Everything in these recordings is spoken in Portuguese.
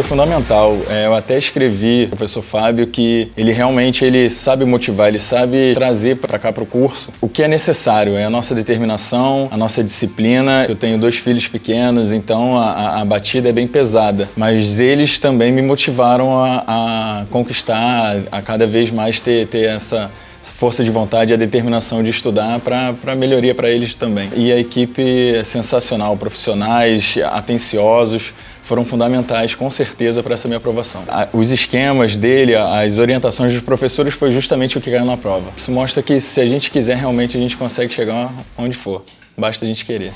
foi fundamental. É, eu até escrevi o professor Fábio que ele realmente ele sabe motivar, ele sabe trazer para cá para o curso o que é necessário, é a nossa determinação, a nossa disciplina. Eu tenho dois filhos pequenos, então a, a batida é bem pesada, mas eles também me motivaram a, a conquistar, a, a cada vez mais ter, ter essa força de vontade e a determinação de estudar para melhoria para eles também. E a equipe é sensacional, profissionais, atenciosos foram fundamentais, com certeza, para essa minha aprovação. Os esquemas dele, as orientações dos professores foi justamente o que ganhou na prova. Isso mostra que se a gente quiser realmente, a gente consegue chegar onde for. Basta a gente querer.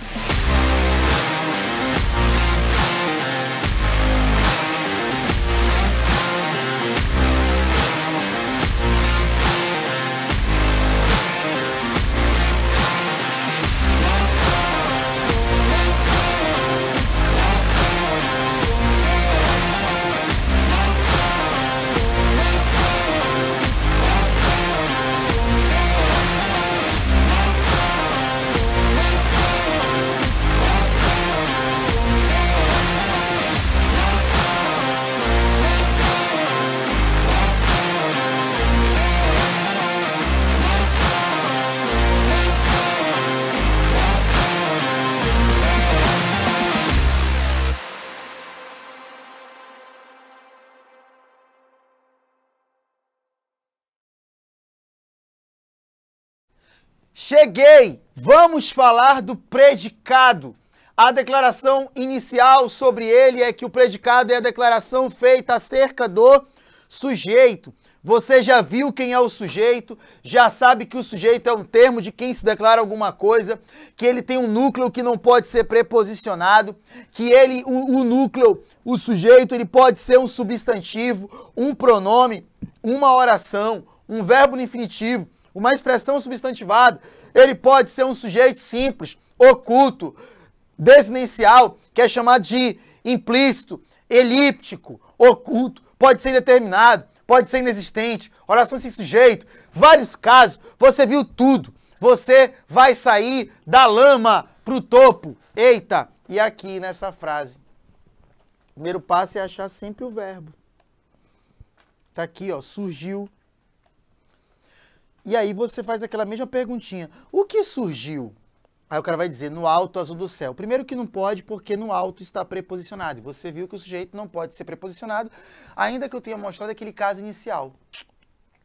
Cheguei! Vamos falar do predicado. A declaração inicial sobre ele é que o predicado é a declaração feita acerca do sujeito. Você já viu quem é o sujeito, já sabe que o sujeito é um termo de quem se declara alguma coisa, que ele tem um núcleo que não pode ser preposicionado, que ele, o, o núcleo, o sujeito, ele pode ser um substantivo, um pronome, uma oração, um verbo no infinitivo uma expressão substantivada. Ele pode ser um sujeito simples, oculto, desinencial, que é chamado de implícito, elíptico, oculto, pode ser indeterminado, pode ser inexistente, oração sem sujeito, vários casos, você viu tudo. Você vai sair da lama pro topo. Eita, e aqui nessa frase. O primeiro passo é achar sempre o verbo. Tá aqui, ó, surgiu, e aí você faz aquela mesma perguntinha: o que surgiu? Aí o cara vai dizer no alto azul do céu. Primeiro que não pode, porque no alto está preposicionado. E você viu que o sujeito não pode ser preposicionado, ainda que eu tenha mostrado aquele caso inicial.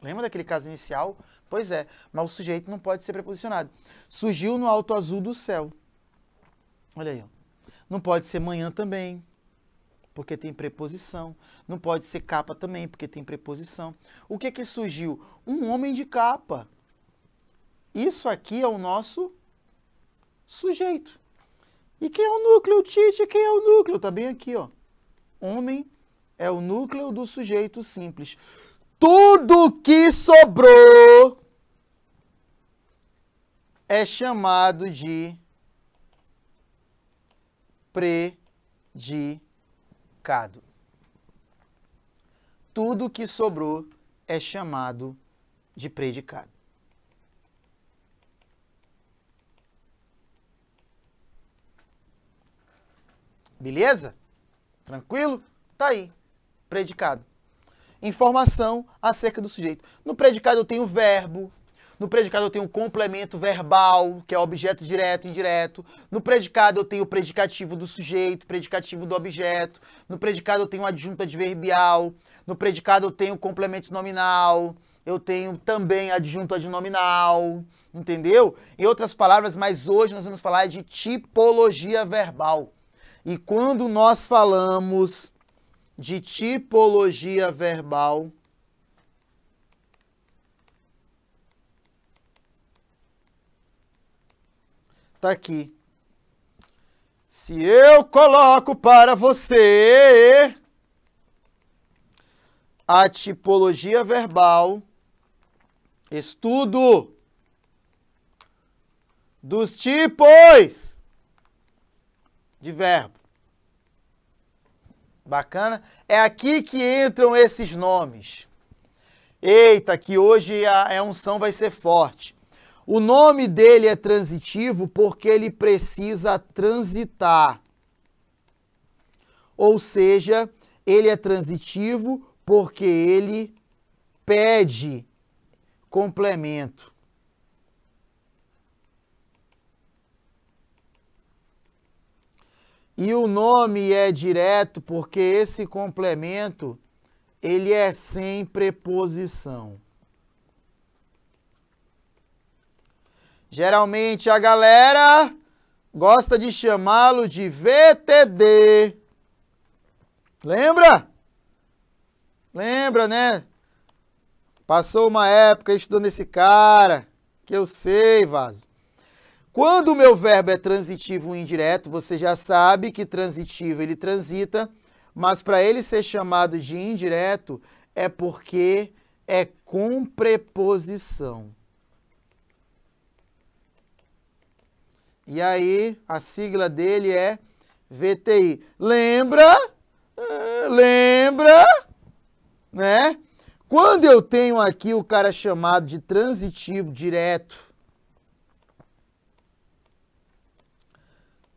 Lembra daquele caso inicial? Pois é, mas o sujeito não pode ser preposicionado. Surgiu no alto azul do céu. Olha aí. Ó. Não pode ser manhã também porque tem preposição. Não pode ser capa também, porque tem preposição. O que é que surgiu? Um homem de capa. Isso aqui é o nosso sujeito. E quem é o núcleo, Tite? Quem é o núcleo? Tá bem aqui, ó. Homem é o núcleo do sujeito simples. Tudo que sobrou é chamado de predicado pecado. Tudo que sobrou é chamado de predicado. Beleza? Tranquilo? Tá aí. Predicado. Informação acerca do sujeito. No predicado eu tenho verbo, no predicado eu tenho um complemento verbal, que é objeto direto e indireto. No predicado eu tenho o predicativo do sujeito, predicativo do objeto. No predicado eu tenho adjunta adverbial. No predicado eu tenho complemento nominal. Eu tenho também adjunto adnominal, entendeu? Em outras palavras, mas hoje nós vamos falar de tipologia verbal. E quando nós falamos de tipologia verbal, Tá aqui. Se eu coloco para você a tipologia verbal, estudo dos tipos de verbo. Bacana? É aqui que entram esses nomes. Eita, que hoje a é unção vai ser forte. O nome dele é transitivo porque ele precisa transitar. Ou seja, ele é transitivo porque ele pede complemento. E o nome é direto porque esse complemento ele é sem preposição. Geralmente a galera gosta de chamá-lo de VTD. Lembra? Lembra, né? Passou uma época estudando esse cara, que eu sei, Vaso. Quando o meu verbo é transitivo indireto, você já sabe que transitivo ele transita, mas para ele ser chamado de indireto é porque é com preposição. E aí a sigla dele é VTI. Lembra? Ah, lembra? Né? Quando eu tenho aqui o cara chamado de transitivo direto,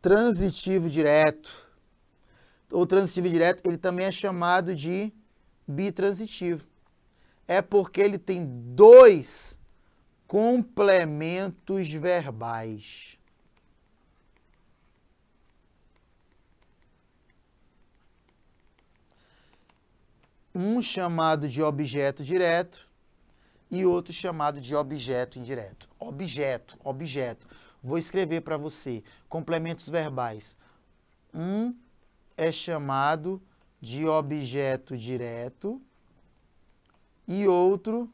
transitivo direto, ou transitivo direto, ele também é chamado de bitransitivo. É porque ele tem dois complementos verbais. um chamado de objeto direto e outro chamado de objeto indireto. Objeto, objeto. Vou escrever para você complementos verbais. Um é chamado de objeto direto e outro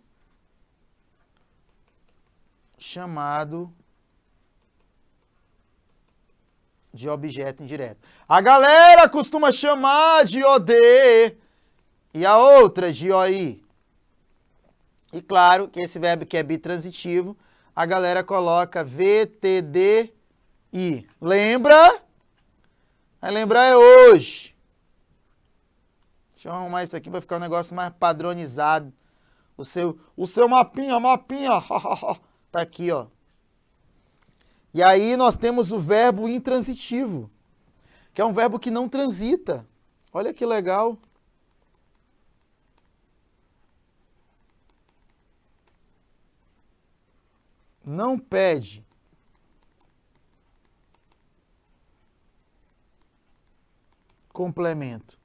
chamado de objeto indireto. A galera costuma chamar de OD e a outra, I E claro que esse verbo que é bitransitivo, a galera coloca VTDI. Lembra? Aí lembrar é hoje. Deixa eu arrumar isso aqui para ficar um negócio mais padronizado. O seu, o seu mapinha, mapinha, tá aqui, ó. E aí nós temos o verbo intransitivo, que é um verbo que não transita. Olha que legal. não pede complemento.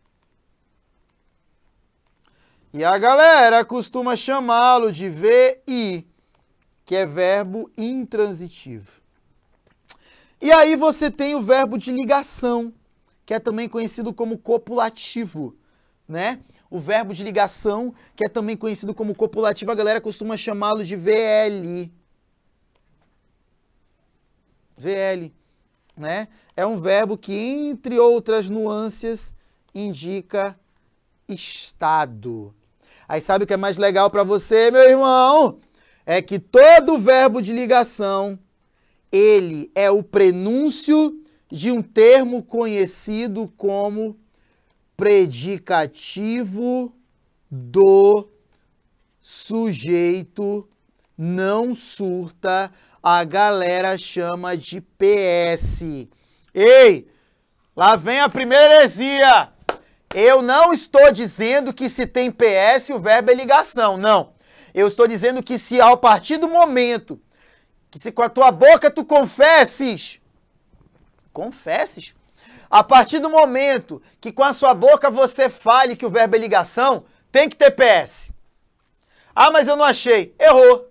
E a galera costuma chamá-lo de VI, que é verbo intransitivo. E aí você tem o verbo de ligação, que é também conhecido como copulativo, né? O verbo de ligação, que é também conhecido como copulativo, a galera costuma chamá-lo de VL. VL. Né? É um verbo que, entre outras nuances, indica estado. Aí sabe o que é mais legal para você, meu irmão? É que todo verbo de ligação, ele é o prenúncio de um termo conhecido como predicativo do sujeito não surta a galera chama de PS. Ei, lá vem a primeira heresia. Eu não estou dizendo que se tem PS o verbo é ligação, não. Eu estou dizendo que se ao partir do momento que se com a tua boca tu confesses, confesses, a partir do momento que com a sua boca você fale que o verbo é ligação, tem que ter PS. Ah, mas eu não achei. Errou.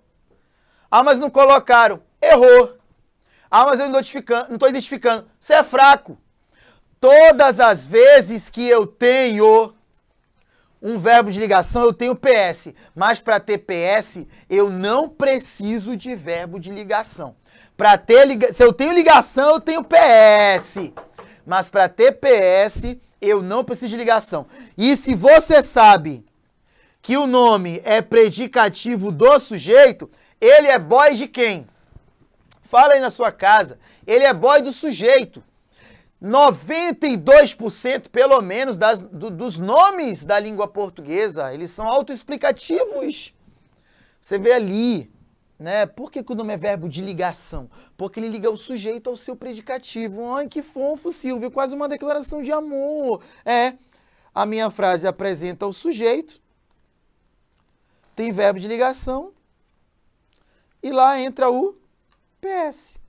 Ah, mas não colocaram. Errou. Ah, mas eu não estou identificando. Você é fraco. Todas as vezes que eu tenho um verbo de ligação, eu tenho PS. Mas para ter PS, eu não preciso de verbo de ligação. Para ter liga... se eu tenho ligação, eu tenho PS. Mas para ter PS, eu não preciso de ligação. E se você sabe que o nome é predicativo do sujeito, ele é boy de quem? Fala aí na sua casa. Ele é boy do sujeito. 92% pelo menos das, do, dos nomes da língua portuguesa, eles são autoexplicativos. Você vê ali, né? Por que, que, o nome é verbo de ligação? Porque ele liga o sujeito ao seu predicativo. Ai, que fofo, Silvio, quase uma declaração de amor. É, a minha frase apresenta o sujeito, tem verbo de ligação, e lá entra o PS.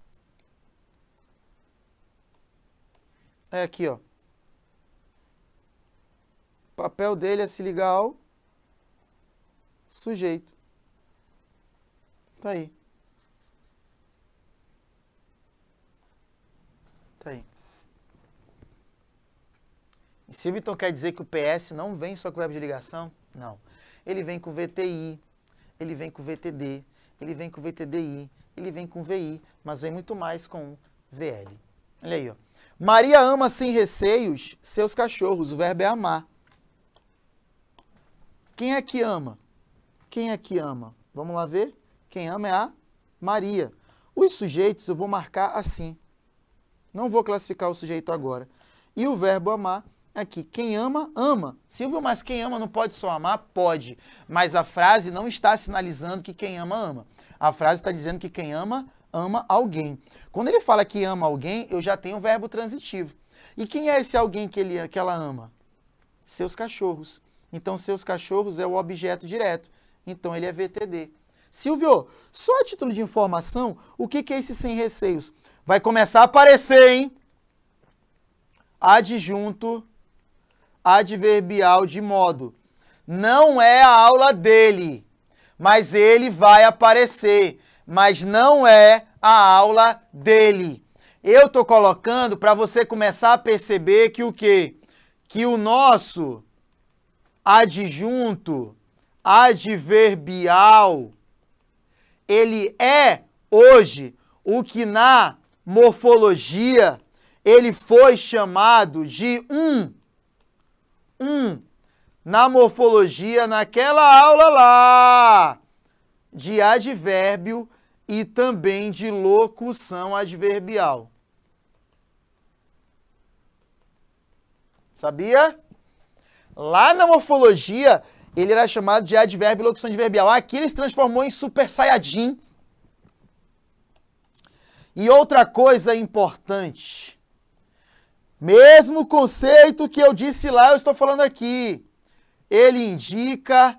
É aqui, ó. O papel dele é se ligar ao sujeito. Tá aí. Tá aí. E Vitor quer dizer que o PS não vem só com web de ligação? Não. Ele vem com o VTI, ele vem com o VTD, ele vem com o VTDI, ele vem com VI, mas vem muito mais com VL. Olha aí, ó. Maria ama sem receios seus cachorros. O verbo é amar. Quem é que ama? Quem é que ama? Vamos lá ver? Quem ama é a Maria. Os sujeitos eu vou marcar assim. Não vou classificar o sujeito agora. E o verbo amar aqui. Quem ama, ama. Silvio, mas quem ama não pode só amar? Pode. Mas a frase não está sinalizando que quem ama, ama. A frase está dizendo que quem ama, ama alguém. Quando ele fala que ama alguém, eu já tenho o verbo transitivo. E quem é esse alguém que, ele, que ela ama? Seus cachorros. Então, seus cachorros é o objeto direto. Então, ele é VTD. Silvio, só a título de informação, o que, que é esse sem receios? Vai começar a aparecer, hein? Adjunto adverbial de modo. Não é a aula dele, mas ele vai aparecer, mas não é a aula dele. Eu tô colocando para você começar a perceber que o quê? Que o nosso adjunto adverbial ele é hoje o que na morfologia ele foi chamado de um 1 na morfologia naquela aula lá de advérbio e também de locução adverbial. Sabia? Lá na morfologia, ele era chamado de advérbio e locução adverbial. Aqui ele se transformou em super saiyajin. E outra coisa importante, mesmo conceito que eu disse lá, eu estou falando aqui. Ele indica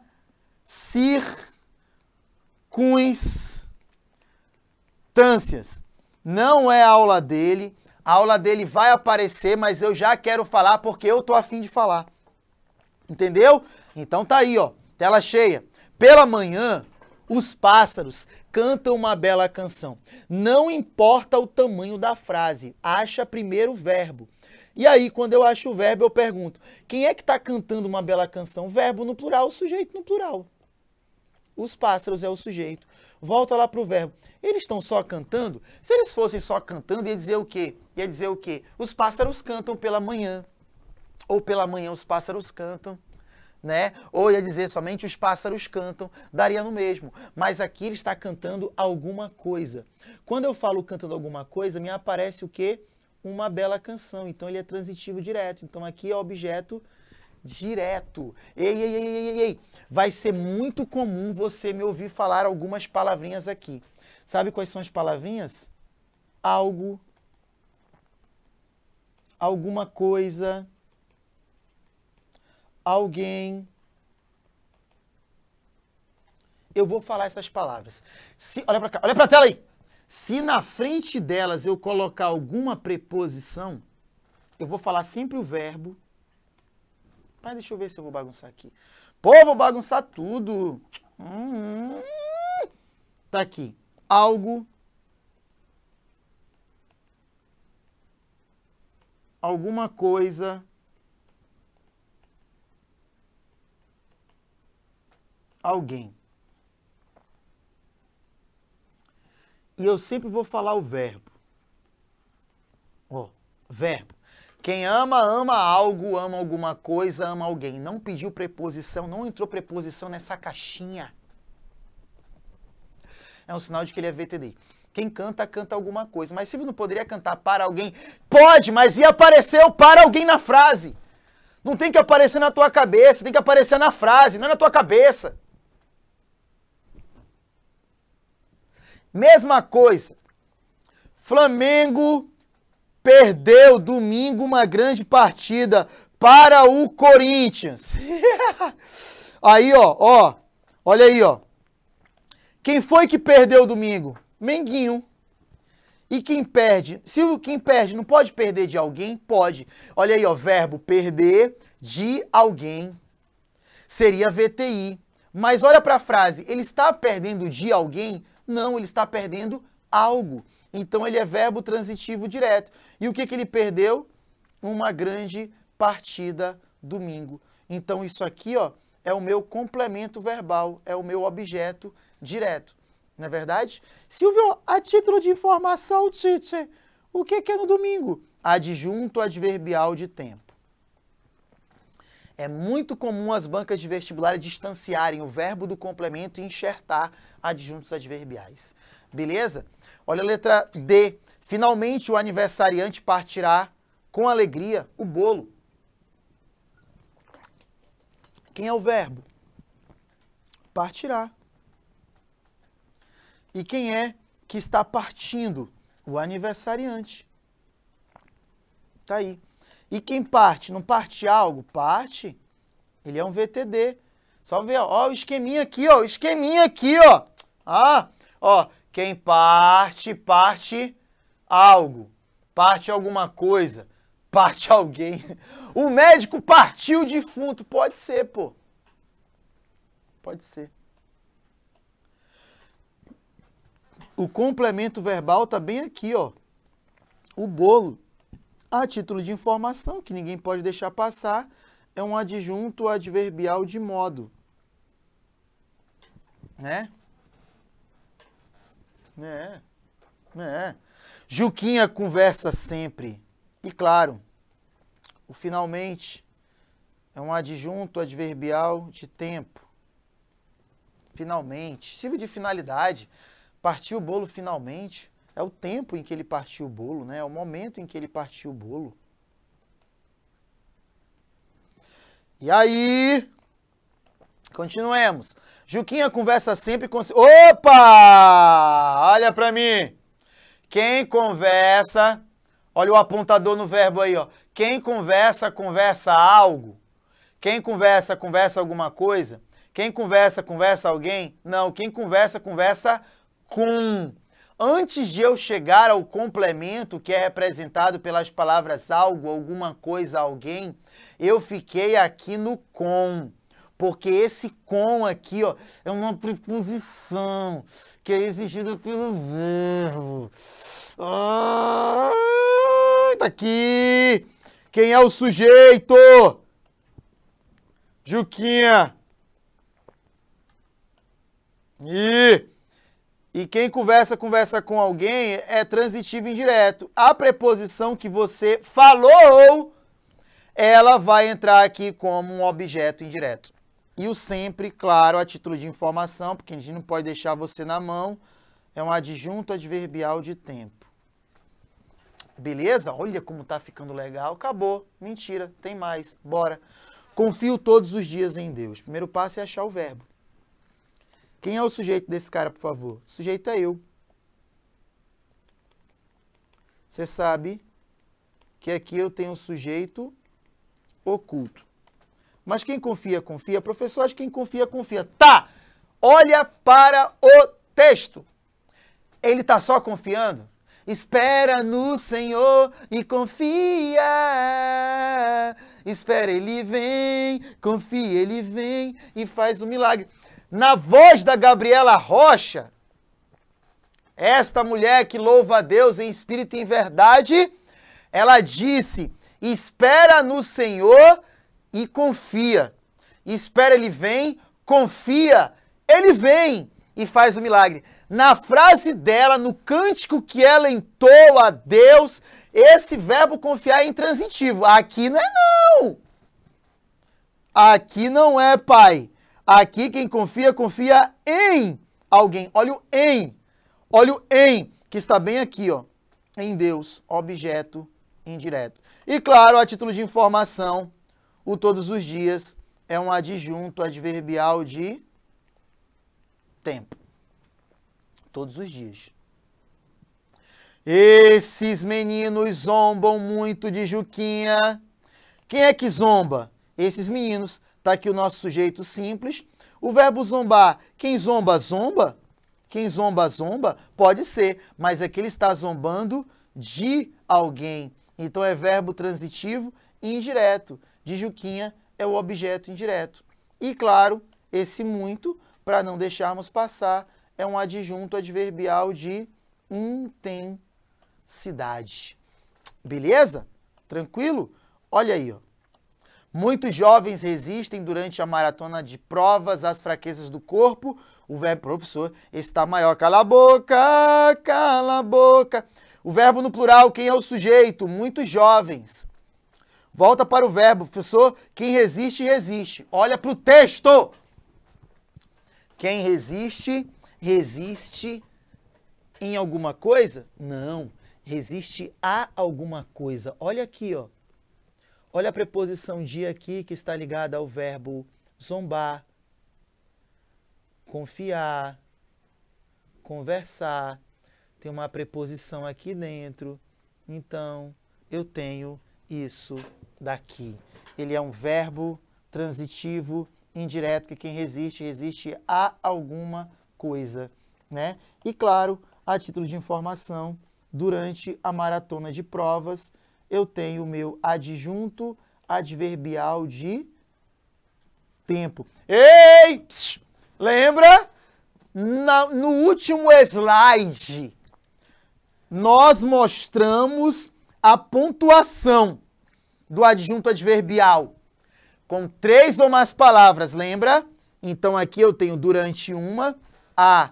circunstâncias. Não é aula dele. A aula dele vai aparecer, mas eu já quero falar porque eu tô afim de falar. Entendeu? Então tá aí, ó. Tela cheia. Pela manhã, os pássaros cantam uma bela canção. Não importa o tamanho da frase, acha primeiro o verbo. E aí, quando eu acho o verbo, eu pergunto: quem é que está cantando uma bela canção? Verbo no plural, sujeito no plural. Os pássaros é o sujeito. Volta lá para o verbo. Eles estão só cantando? Se eles fossem só cantando, ia dizer o quê? Ia dizer o quê? Os pássaros cantam pela manhã. Ou pela manhã os pássaros cantam. Né? Ou ia dizer somente os pássaros cantam, daria no mesmo. Mas aqui ele está cantando alguma coisa. Quando eu falo cantando alguma coisa, me aparece o quê? uma bela canção. Então ele é transitivo direto. Então aqui é objeto direto. Ei, ei, ei, ei, ei, ei. Vai ser muito comum você me ouvir falar algumas palavrinhas aqui. Sabe quais são as palavrinhas? Algo, alguma coisa, alguém. Eu vou falar essas palavras. Se, olha pra cá, olha para a tela aí. Se na frente delas eu colocar alguma preposição, eu vou falar sempre o verbo. Pai, deixa eu ver se eu vou bagunçar aqui. Pô, vou bagunçar tudo. Hum, tá aqui. Algo. Alguma coisa. Alguém. E eu sempre vou falar o verbo. Ó, verbo. Quem ama, ama algo, ama alguma coisa, ama alguém. Não pediu preposição, não entrou preposição nessa caixinha. É um sinal de que ele é VTD. Quem canta, canta alguma coisa. Mas se não poderia cantar para alguém, pode, mas e apareceu para alguém na frase. Não tem que aparecer na tua cabeça, tem que aparecer na frase, não é na tua cabeça. Mesma coisa. Flamengo perdeu domingo uma grande partida para o Corinthians. aí, ó, ó. Olha aí, ó. Quem foi que perdeu domingo? Menguinho. E quem perde? Se quem perde não pode perder de alguém, pode. Olha aí, ó, verbo perder de alguém seria VTI. Mas olha para a frase, ele está perdendo de alguém? Não, ele está perdendo algo. Então ele é verbo transitivo direto. E o que, que ele perdeu? Uma grande partida domingo. Então isso aqui ó, é o meu complemento verbal, é o meu objeto direto. Não é verdade? Silvio, a título de informação, Tite, o que, que é no domingo? Adjunto adverbial de tempo. É muito comum as bancas de vestibular distanciarem o verbo do complemento e enxertar adjuntos adverbiais. Beleza? Olha a letra D. Finalmente o aniversariante partirá com alegria o bolo. Quem é o verbo? Partirá. E quem é que está partindo? O aniversariante. Tá aí. E quem parte? Não parte algo? Parte. Ele é um VTD. Só ver, ó, o esqueminha aqui, ó, o esqueminha aqui, ó. Ah, ó, quem parte, parte algo. Parte alguma coisa. Parte alguém. O médico partiu o defunto. Pode ser, pô. Pode ser. O complemento verbal tá bem aqui, ó. O bolo. A título de informação, que ninguém pode deixar passar, é um adjunto adverbial de modo. Né? Né? Né? Juquinha conversa sempre. E claro, o finalmente é um adjunto adverbial de tempo. Finalmente. Sirva de finalidade. Partiu o bolo finalmente é o tempo em que ele partiu o bolo, né? É o momento em que ele partiu o bolo. E aí, continuemos. Juquinha conversa sempre com... Opa! Olha para mim. Quem conversa... Olha o apontador no verbo aí, ó. Quem conversa, conversa algo. Quem conversa, conversa alguma coisa. Quem conversa, conversa alguém. Não, quem conversa, conversa com Antes de eu chegar ao complemento que é representado pelas palavras algo, alguma coisa, alguém, eu fiquei aqui no com. Porque esse com aqui ó, é uma preposição que é exigida pelo verbo. Ah, tá aqui! Quem é o sujeito? Juquinha! E e quem conversa, conversa com alguém é transitivo indireto. A preposição que você falou, ela vai entrar aqui como um objeto indireto. E o sempre, claro, a título de informação, porque a gente não pode deixar você na mão, é um adjunto adverbial de tempo. Beleza? Olha como tá ficando legal. Acabou. Mentira, tem mais. Bora. Confio todos os dias em Deus. Primeiro passo é achar o verbo. Quem é o sujeito desse cara, por favor? O sujeito é eu. Você sabe que aqui eu tenho um sujeito oculto. Mas quem confia, confia. Professor, acho que quem confia, confia. Tá! Olha para o texto. Ele está só confiando? Espera no Senhor e confia. Espera, ele vem, confia, ele vem e faz o um milagre na voz da Gabriela Rocha, esta mulher que louva a Deus em espírito e em verdade, ela disse: espera no Senhor e confia. Espera, ele vem, confia, ele vem e faz o milagre. Na frase dela, no cântico que ela entoa a Deus, esse verbo confiar é intransitivo. Aqui não é não. Aqui não é, pai. Aqui quem confia, confia em alguém. Olha o em. Olha o em, que está bem aqui, ó. Em Deus, objeto indireto. E claro, a título de informação, o todos os dias é um adjunto adverbial de tempo. Todos os dias. Esses meninos zombam muito de Juquinha. Quem é que zomba? Esses meninos Está aqui o nosso sujeito simples. O verbo zombar, quem zomba, zomba. Quem zomba, zomba, pode ser, mas aqui é ele está zombando de alguém. Então é verbo transitivo indireto. De Juquinha é o objeto indireto. E claro, esse muito, para não deixarmos passar, é um adjunto adverbial de intensidade. Beleza? Tranquilo? Olha aí, ó. Muitos jovens resistem durante a maratona de provas às fraquezas do corpo. O verbo professor está maior. Cala a boca, cala a boca. O verbo no plural, quem é o sujeito? Muitos jovens. Volta para o verbo, professor. Quem resiste, resiste. Olha para o texto. Quem resiste, resiste em alguma coisa? Não. Resiste a alguma coisa. Olha aqui, ó. Olha a preposição dia aqui que está ligada ao verbo zombar, confiar, conversar. Tem uma preposição aqui dentro. Então, eu tenho isso daqui. Ele é um verbo transitivo indireto que quem resiste resiste a alguma coisa, né? E claro, a título de informação, durante a maratona de provas eu tenho o meu adjunto adverbial de tempo. Ei! lembra? Na, no último slide, nós mostramos a pontuação do adjunto adverbial com três ou mais palavras, lembra? Então aqui eu tenho durante uma, a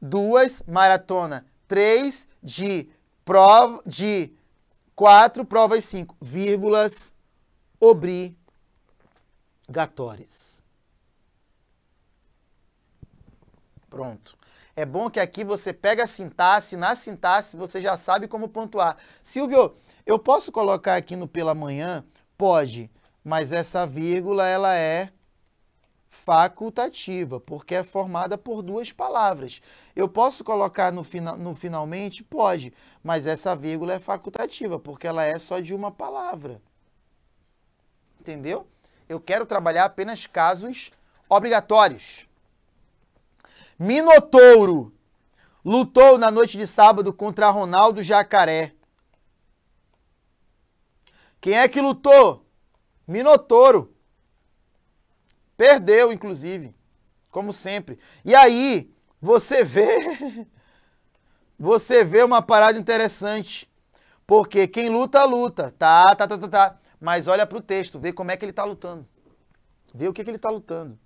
duas, maratona, três de prova de 4 provas 5, vírgulas obrigatórias. Pronto. É bom que aqui você pega a sintaxe, na sintaxe você já sabe como pontuar. Silvio, eu posso colocar aqui no pela manhã? Pode, mas essa vírgula ela é facultativa, porque é formada por duas palavras. Eu posso colocar no, final, no finalmente? Pode, mas essa vírgula é facultativa, porque ela é só de uma palavra. Entendeu? Eu quero trabalhar apenas casos obrigatórios. Minotouro lutou na noite de sábado contra Ronaldo Jacaré. Quem é que lutou? Minotouro. Perdeu, inclusive, como sempre. E aí, você vê. Você vê uma parada interessante. Porque quem luta, luta. Tá, tá, tá, tá, tá. Mas olha pro texto, vê como é que ele tá lutando. Vê o que, que ele tá lutando.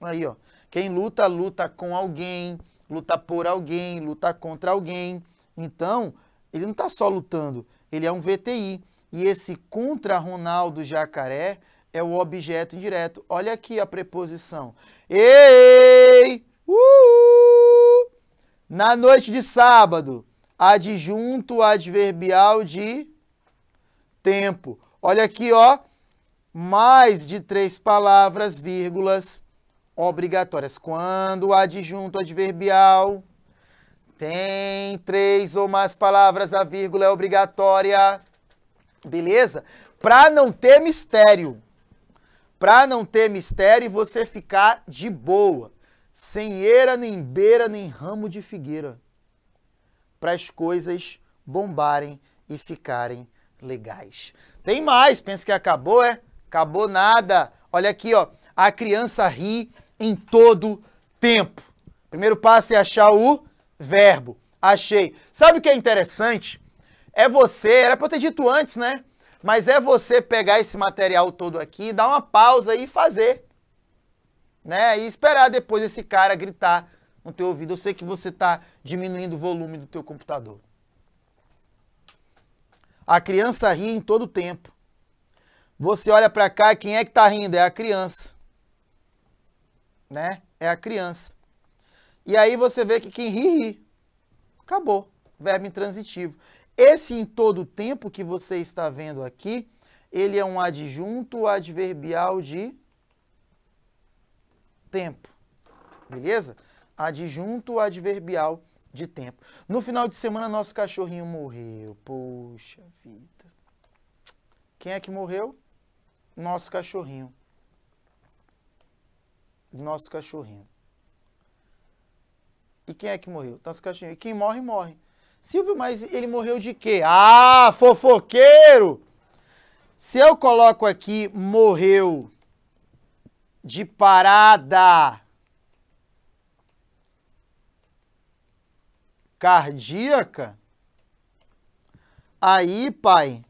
Aí, ó. Quem luta, luta com alguém, luta por alguém, luta contra alguém. Então, ele não tá só lutando, ele é um VTI. E esse contra Ronaldo Jacaré é o objeto indireto. Olha aqui a preposição. Ei! Uh! Na noite de sábado, adjunto adverbial de tempo. Olha aqui, ó. Mais de três palavras, vírgulas, obrigatórias. Quando o adjunto adverbial tem três ou mais palavras, a vírgula é obrigatória. Beleza? Para não ter mistério para não ter mistério e você ficar de boa, sem eira, nem beira, nem ramo de figueira, para as coisas bombarem e ficarem legais. Tem mais, pensa que acabou, é? Acabou nada. Olha aqui, ó, a criança ri em todo tempo. Primeiro passo é achar o verbo. Achei. Sabe o que é interessante? É você, era para eu ter dito antes, né? Mas é você pegar esse material todo aqui, dar uma pausa e fazer. Né? E esperar depois esse cara gritar no teu ouvido. Eu sei que você está diminuindo o volume do teu computador. A criança ri em todo tempo. Você olha para cá, quem é que está rindo? É a criança. Né? É a criança. E aí você vê que quem ri, ri. Acabou. Verbo intransitivo. Esse em todo tempo que você está vendo aqui, ele é um adjunto adverbial de tempo. Beleza? Adjunto adverbial de tempo. No final de semana, nosso cachorrinho morreu. Poxa vida. Quem é que morreu? Nosso cachorrinho. Nosso cachorrinho. E quem é que morreu? Nosso cachorrinho. E quem morre, morre. Silvio, mas ele morreu de quê? Ah, fofoqueiro! Se eu coloco aqui morreu de parada cardíaca, aí, pai,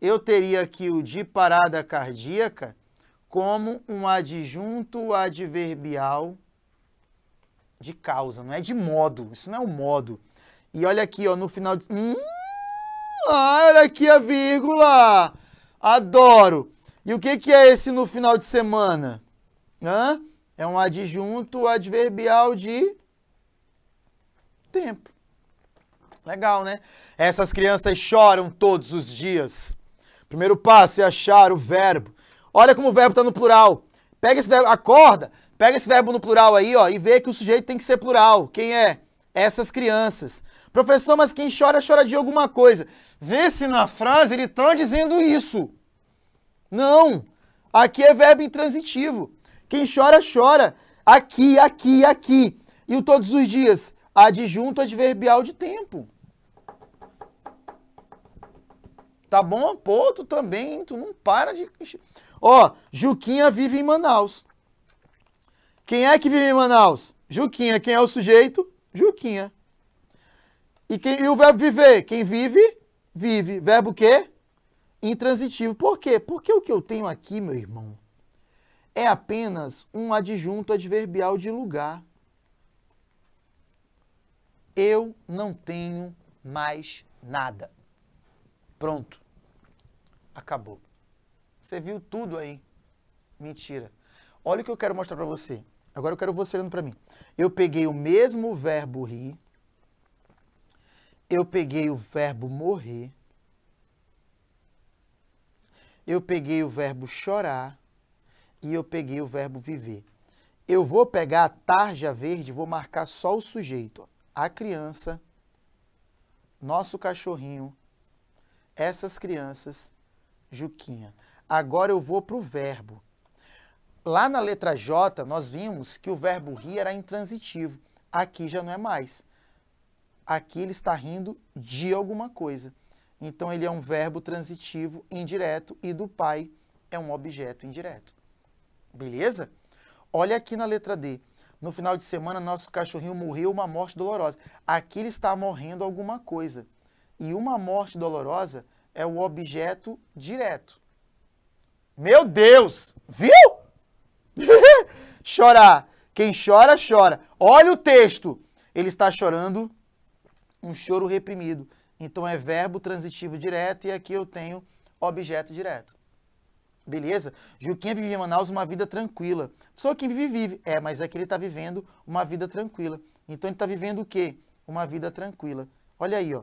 eu teria aqui o de parada cardíaca como um adjunto adverbial de causa, não é de modo, isso não é o um modo. E olha aqui, ó, no final de... Hum, ah, olha aqui a vírgula! Adoro! E o que, que é esse no final de semana? Hã? É um adjunto adverbial de tempo. Legal, né? Essas crianças choram todos os dias. Primeiro passo é achar o verbo. Olha como o verbo está no plural. Pega esse verbo, acorda, pega esse verbo no plural aí, ó, e vê que o sujeito tem que ser plural. Quem é? essas crianças. Professor, mas quem chora, chora de alguma coisa. Vê se na frase ele está dizendo isso. Não. Aqui é verbo intransitivo. Quem chora, chora. Aqui, aqui, aqui. E o todos os dias. Adjunto adverbial de tempo. Tá bom? Pô, tu também, hein? tu não para de. Ó, Juquinha vive em Manaus. Quem é que vive em Manaus? Juquinha, quem é o sujeito? Juquinha. E, quem, e o verbo viver? Quem vive, vive. Verbo o quê? Intransitivo. Por quê? Porque o que eu tenho aqui, meu irmão, é apenas um adjunto adverbial de lugar. Eu não tenho mais nada. Pronto. Acabou. Você viu tudo aí. Mentira. Olha o que eu quero mostrar para você. Agora eu quero você olhando para mim. Eu peguei o mesmo verbo rir, eu peguei o verbo morrer, eu peguei o verbo chorar e eu peguei o verbo viver. Eu vou pegar a tarja verde, vou marcar só o sujeito, a criança, nosso cachorrinho, essas crianças, Juquinha. Agora eu vou para o verbo. Lá na letra J, nós vimos que o verbo rir era intransitivo. Aqui já não é mais. Aqui ele está rindo de alguma coisa. Então, ele é um verbo transitivo indireto e do pai é um objeto indireto. Beleza? Olha aqui na letra D. No final de semana, nosso cachorrinho morreu uma morte dolorosa. Aqui ele está morrendo alguma coisa. E uma morte dolorosa é o objeto direto. Meu Deus! Viu? chorar. Quem chora, chora. Olha o texto. Ele está chorando um choro reprimido. Então é verbo transitivo direto e aqui eu tenho objeto direto. Beleza? Juquinha vive em Manaus uma vida tranquila. Só quem vive, vive. É, mas aqui é ele está vivendo uma vida tranquila. Então ele está vivendo o quê? Uma vida tranquila. Olha aí, ó.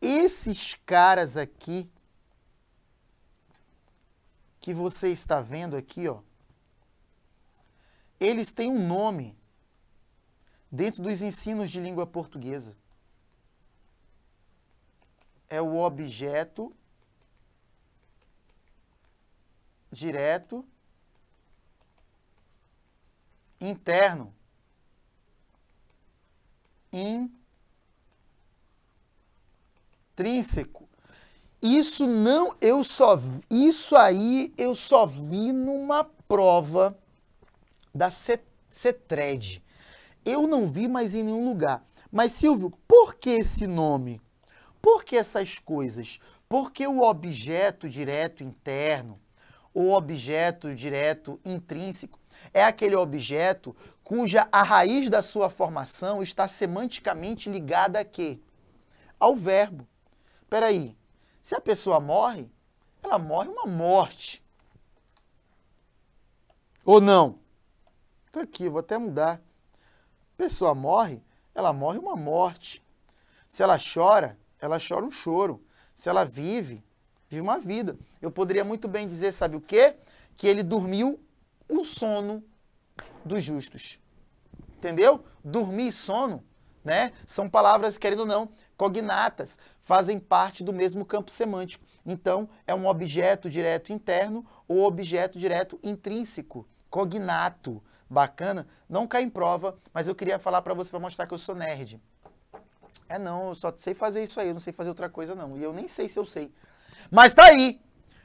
Esses caras aqui que você está vendo aqui, ó, eles têm um nome dentro dos ensinos de língua portuguesa. É o objeto direto interno intrínseco. Isso não, eu só isso aí eu só vi numa prova da CETRED. Eu não vi mais em nenhum lugar. Mas, Silvio, por que esse nome? Por que essas coisas? Por que o objeto direto interno, o objeto direto intrínseco, é aquele objeto cuja a raiz da sua formação está semanticamente ligada a quê? Ao verbo. Peraí, se a pessoa morre, ela morre uma morte. Ou não? Tá aqui, vou até mudar. pessoa morre, ela morre uma morte. Se ela chora, ela chora um choro. Se ela vive, vive uma vida. Eu poderia muito bem dizer, sabe o quê? Que ele dormiu o sono dos justos. Entendeu? Dormir e sono, né? São palavras, querendo ou não, cognatas, fazem parte do mesmo campo semântico. Então, é um objeto direto interno ou objeto direto intrínseco, cognato, bacana, não cai em prova, mas eu queria falar para você para mostrar que eu sou nerd. É não, eu só sei fazer isso aí, eu não sei fazer outra coisa não. E eu nem sei se eu sei. Mas tá aí.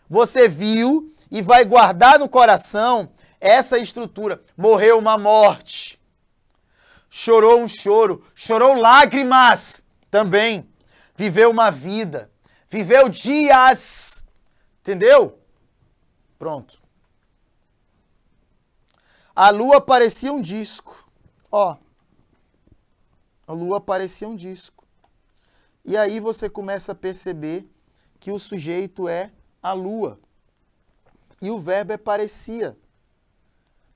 Você viu e vai guardar no coração essa estrutura. Morreu uma morte. Chorou um choro, chorou lágrimas também. Viveu uma vida, viveu dias. Entendeu? Pronto. A lua parecia um disco. Ó. A lua parecia um disco. E aí você começa a perceber que o sujeito é a lua. E o verbo é parecia.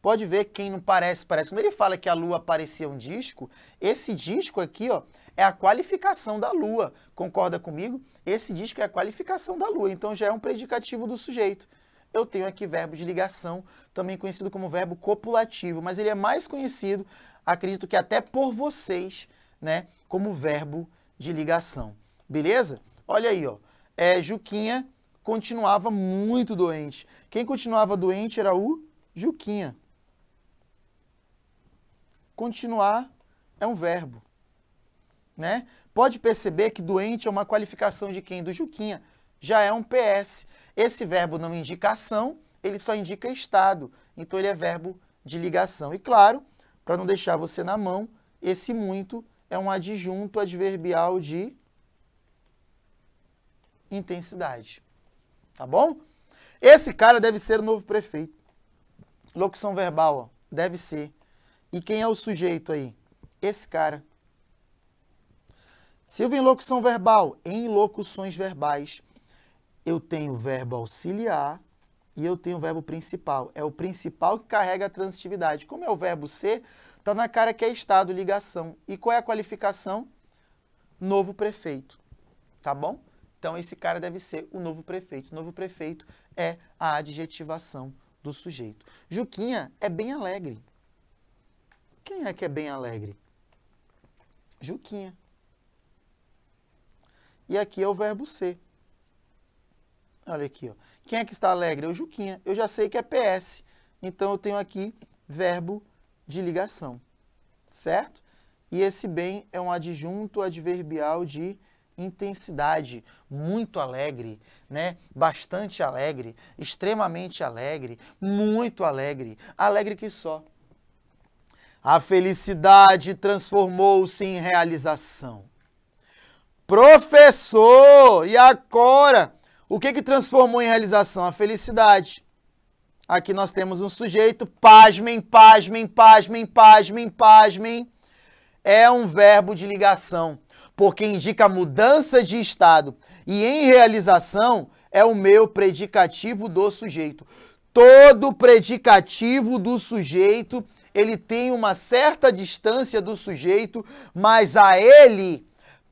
Pode ver quem não parece, parece. Quando ele fala que a lua parecia um disco, esse disco aqui, ó, é a qualificação da lua. Concorda comigo? Esse disco é a qualificação da lua, então já é um predicativo do sujeito eu tenho aqui verbo de ligação, também conhecido como verbo copulativo, mas ele é mais conhecido, acredito que até por vocês, né, como verbo de ligação. Beleza? Olha aí, ó. É, Juquinha continuava muito doente. Quem continuava doente era o Juquinha. Continuar é um verbo, né? Pode perceber que doente é uma qualificação de quem? Do Juquinha. Já é um PS. Esse verbo não indicação, ele só indica estado, então ele é verbo de ligação. E claro, para não deixar você na mão, esse muito é um adjunto adverbial de intensidade. Tá bom? Esse cara deve ser o novo prefeito. Locução verbal, ó, deve ser. E quem é o sujeito aí? Esse cara. Silvio em locução verbal, em locuções verbais eu tenho o verbo auxiliar e eu tenho o verbo principal. É o principal que carrega a transitividade. Como é o verbo ser, está na cara que é estado, ligação. E qual é a qualificação? Novo prefeito. Tá bom? Então, esse cara deve ser o novo prefeito. O novo prefeito é a adjetivação do sujeito. Juquinha é bem alegre. Quem é que é bem alegre? Juquinha. E aqui é o verbo ser. Olha aqui, ó. Quem é que está alegre? É o Juquinha. Eu já sei que é PS. Então eu tenho aqui verbo de ligação, certo? E esse bem é um adjunto adverbial de intensidade, muito alegre, né? Bastante alegre, extremamente alegre, muito alegre, alegre que só. A felicidade transformou-se em realização. Professor, e agora? O que que transformou em realização? A felicidade. Aqui nós temos um sujeito, pasmem, pasmem, pasmem, pasmem, pasmem. É um verbo de ligação, porque indica mudança de estado. E em realização é o meu predicativo do sujeito. Todo predicativo do sujeito, ele tem uma certa distância do sujeito, mas a ele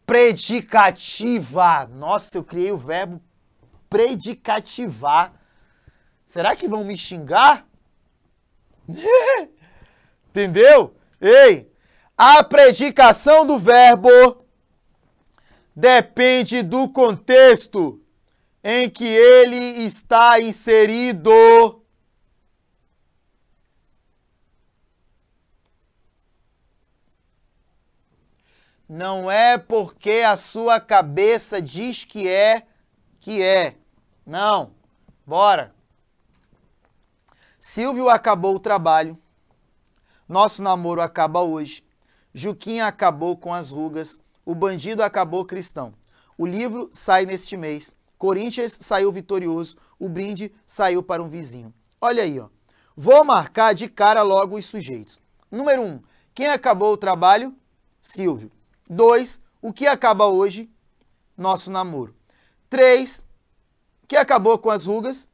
predicativa. Nossa, eu criei o verbo predicativar. Será que vão me xingar? Entendeu? Ei, a predicação do verbo depende do contexto em que ele está inserido. Não é porque a sua cabeça diz que é que é. Não. Bora. Silvio acabou o trabalho. Nosso namoro acaba hoje. Juquinha acabou com as rugas. O bandido acabou cristão. O livro sai neste mês. Corinthians saiu vitorioso. O brinde saiu para um vizinho. Olha aí, ó. Vou marcar de cara logo os sujeitos. Número 1. Um, quem acabou o trabalho? Silvio. 2. O que acaba hoje? Nosso namoro. 3, quem acabou com as rugas?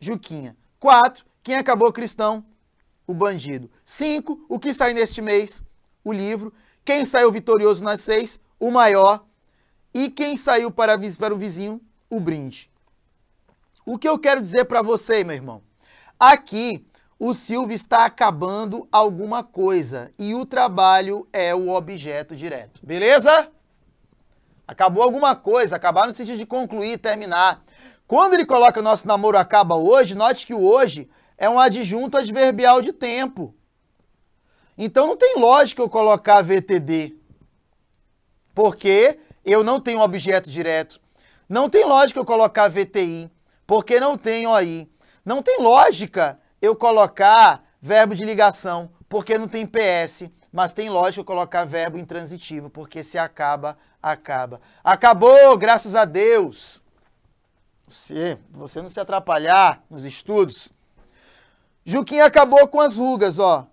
Juquinha. 4, quem acabou cristão? O bandido. 5, o que sai neste mês? O livro. Quem saiu vitorioso nas 6? O maior. E quem saiu para, para o vizinho? O brinde. O que eu quero dizer para você, meu irmão? Aqui, o Silvio está acabando alguma coisa e o trabalho é o objeto direto. Beleza? Acabou alguma coisa, acabar no sentido de concluir, terminar. Quando ele coloca o nosso namoro acaba hoje, note que o hoje é um adjunto adverbial de tempo. Então não tem lógica eu colocar VTD. Porque eu não tenho objeto direto. Não tem lógica eu colocar VTI, porque não tenho aí. Não tem lógica eu colocar verbo de ligação, porque não tem PS, mas tem lógica eu colocar verbo intransitivo, porque se acaba acaba. Acabou, graças a Deus. Você, você não se atrapalhar nos estudos. Juquinha acabou com as rugas, ó.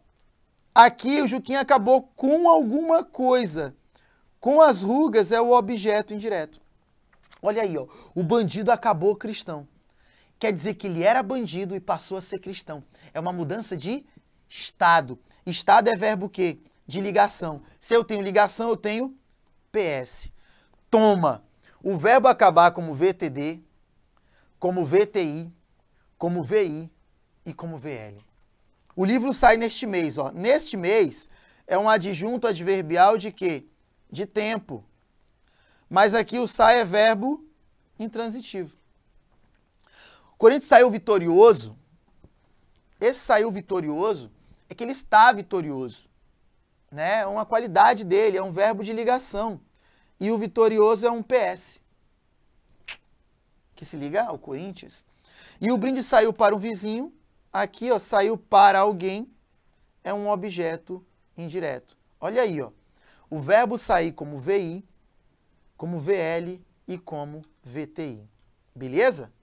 Aqui o Juquinha acabou com alguma coisa. Com as rugas é o objeto indireto. Olha aí, ó. O bandido acabou cristão. Quer dizer que ele era bandido e passou a ser cristão. É uma mudança de estado. Estado é verbo que? De ligação. Se eu tenho ligação, eu tenho PS. Toma! O verbo acabar como VTD, como VTI, como VI e como VL. O livro sai neste mês, ó. Neste mês é um adjunto adverbial de quê? De tempo. Mas aqui o sai é verbo intransitivo. O Corinthians saiu vitorioso. Esse saiu vitorioso é que ele está vitorioso né? É uma qualidade dele, é um verbo de ligação. E o vitorioso é um PS, que se liga ao Corinthians. E o brinde saiu para um vizinho, aqui ó, saiu para alguém, é um objeto indireto. Olha aí, ó. O verbo sair como VI, como VL e como VTI. Beleza?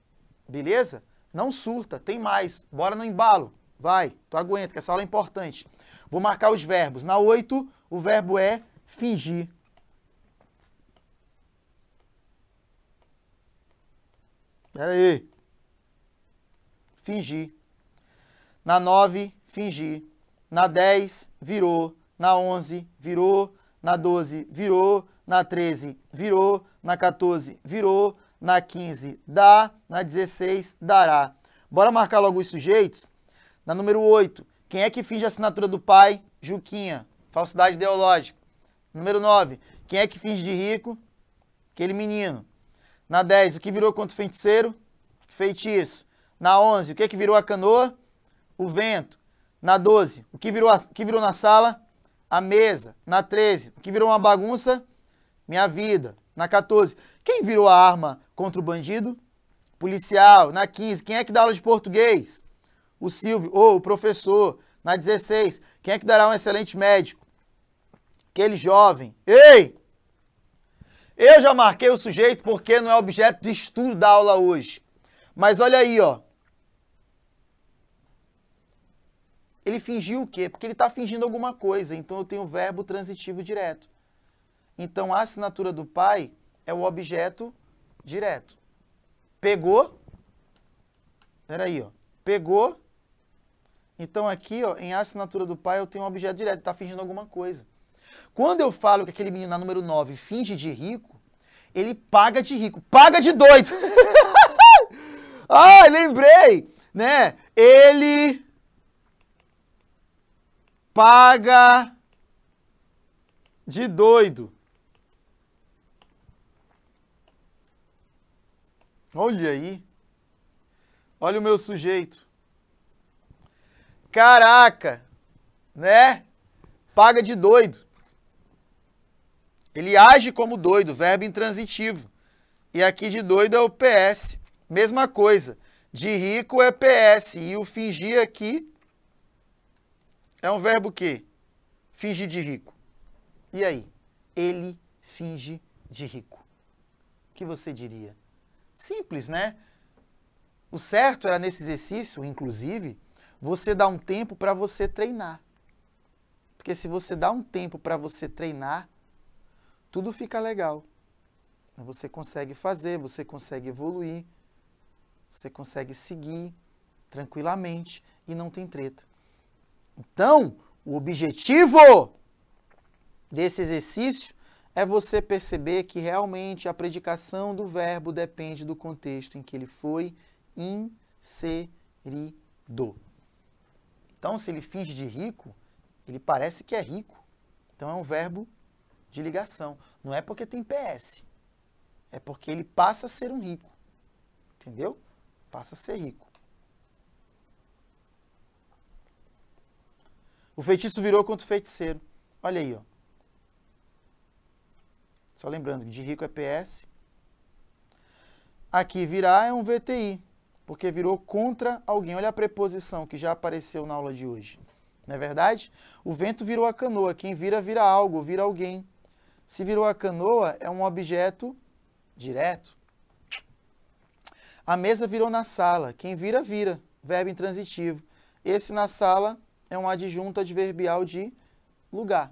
Beleza? Não surta, tem mais. Bora no embalo. Vai, tu aguenta, que essa aula é importante. Vou marcar os verbos. Na 8, o verbo é fingir. Pera aí. Fingir. Na 9, fingir. Na 10, virou. Na 11, virou. Na 12, virou. Na 13, virou. Na 14, virou. Na 15, dá. Na 16, dará. Bora marcar logo os sujeitos? Na número 8, quem é que finge a assinatura do pai? Juquinha. Falsidade ideológica. Número 9. Quem é que finge de rico? Aquele menino. Na 10, o que virou contra o feiticeiro? Feitiço. Na 11, o que, é que virou a canoa? O vento. Na 12, o que virou, a, que virou na sala? A mesa. Na 13, o que virou uma bagunça? Minha vida. Na 14, quem virou a arma contra o bandido? Policial. Na 15, quem é que dá aula de português? O Silvio. Ou o professor. Na 16, quem é que dará um excelente médico? Aquele jovem. Ei! Eu já marquei o sujeito porque não é objeto de estudo da aula hoje. Mas olha aí, ó. Ele fingiu o quê? Porque ele está fingindo alguma coisa, então eu tenho o verbo transitivo direto. Então a assinatura do pai é o objeto direto. Pegou? Peraí, ó. Pegou então aqui, ó, em assinatura do pai, eu tenho um objeto direto, está fingindo alguma coisa. Quando eu falo que aquele menino na número 9 finge de rico, ele paga de rico, paga de doido. ah, lembrei, né? Ele paga de doido. Olha aí. Olha o meu sujeito. Caraca! Né? Paga de doido. Ele age como doido, verbo intransitivo. E aqui de doido é o PS. Mesma coisa. De rico é PS. E o fingir aqui é um verbo que fingir de rico. E aí? Ele finge de rico. O que você diria? Simples, né? O certo era nesse exercício, inclusive, você dá um tempo para você treinar. Porque se você dá um tempo para você treinar, tudo fica legal. Você consegue fazer, você consegue evoluir, você consegue seguir tranquilamente e não tem treta. Então, o objetivo desse exercício é você perceber que realmente a predicação do verbo depende do contexto em que ele foi inserido. Então, se ele finge de rico, ele parece que é rico. Então, é um verbo de ligação. Não é porque tem PS. É porque ele passa a ser um rico. Entendeu? Passa a ser rico. O feitiço virou contra o feiticeiro. Olha aí, ó. Só lembrando, de rico é PS. Aqui virar é um VTI porque virou contra alguém. Olha a preposição que já apareceu na aula de hoje. Não é verdade? O vento virou a canoa. Quem vira, vira algo, vira alguém. Se virou a canoa, é um objeto direto. A mesa virou na sala. Quem vira, vira. Verbo intransitivo. Esse na sala é um adjunto adverbial de lugar.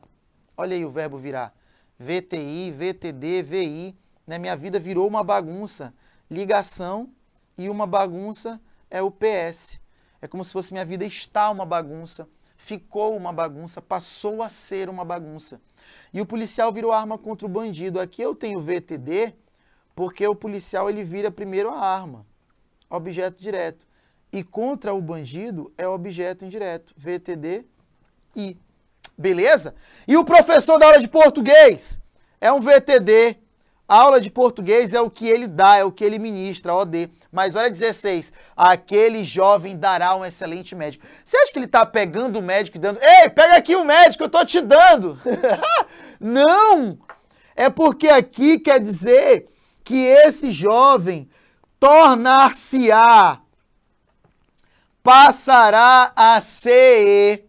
Olha aí o verbo virar. VTI, VTD, VI. Né? Minha vida virou uma bagunça. Ligação e uma bagunça é o PS. É como se fosse minha vida está uma bagunça, ficou uma bagunça, passou a ser uma bagunça. E o policial virou arma contra o bandido. Aqui eu tenho VTD, porque o policial ele vira primeiro a arma, objeto direto. E contra o bandido é objeto indireto, VTD I. Beleza? E o professor da aula de português é um VTD aula de português é o que ele dá, é o que ele ministra, OD. Mas olha 16. Aquele jovem dará um excelente médico. Você acha que ele está pegando o médico e dando. Ei, pega aqui o médico, eu estou te dando! Não! É porque aqui quer dizer que esse jovem tornar-se-á, passará a ser.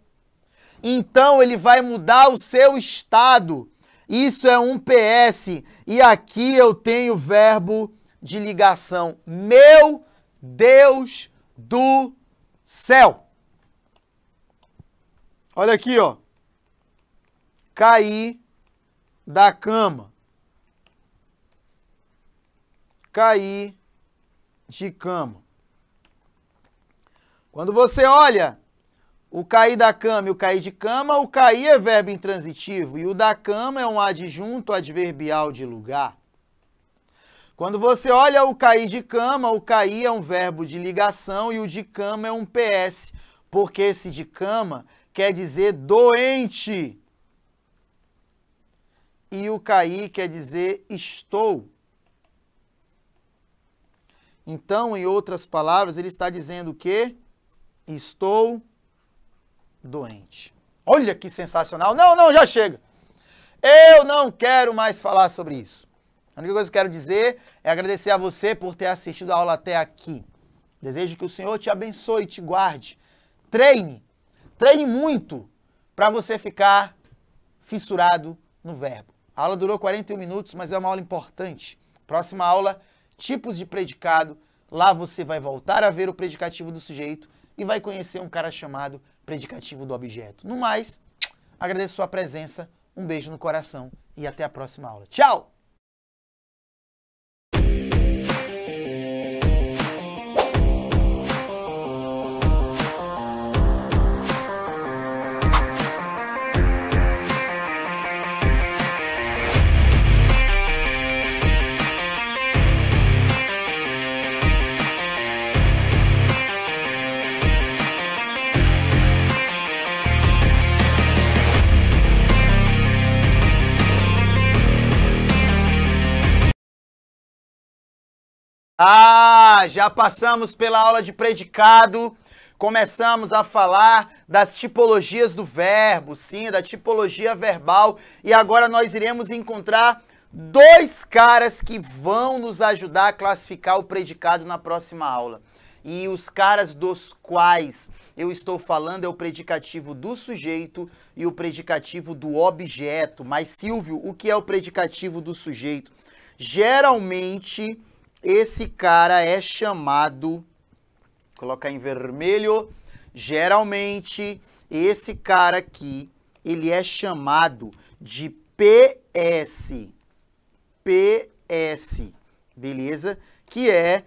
Então ele vai mudar o seu estado isso é um PS. E aqui eu tenho verbo de ligação. Meu Deus do céu. Olha aqui, ó. Caí da cama. Caí de cama. Quando você olha o cair da cama e o cair de cama, o cair é verbo intransitivo e o da cama é um adjunto adverbial de lugar. Quando você olha o cair de cama, o cair é um verbo de ligação e o de cama é um PS, porque esse de cama quer dizer doente. E o cair quer dizer estou. Então, em outras palavras, ele está dizendo o que estou doente. Olha que sensacional. Não, não, já chega. Eu não quero mais falar sobre isso. A única coisa que eu quero dizer é agradecer a você por ter assistido a aula até aqui. Desejo que o Senhor te abençoe, te guarde. Treine, treine muito para você ficar fissurado no verbo. A aula durou 41 minutos, mas é uma aula importante. Próxima aula, tipos de predicado. Lá você vai voltar a ver o predicativo do sujeito e vai conhecer um cara chamado predicativo do objeto. No mais, agradeço sua presença, um beijo no coração e até a próxima aula. Tchau! Ah, já passamos pela aula de predicado, começamos a falar das tipologias do verbo, sim, da tipologia verbal, e agora nós iremos encontrar dois caras que vão nos ajudar a classificar o predicado na próxima aula. E os caras dos quais eu estou falando é o predicativo do sujeito e o predicativo do objeto. Mas, Silvio, o que é o predicativo do sujeito? Geralmente esse cara é chamado, colocar em vermelho, geralmente esse cara aqui, ele é chamado de PS. PS, beleza? Que é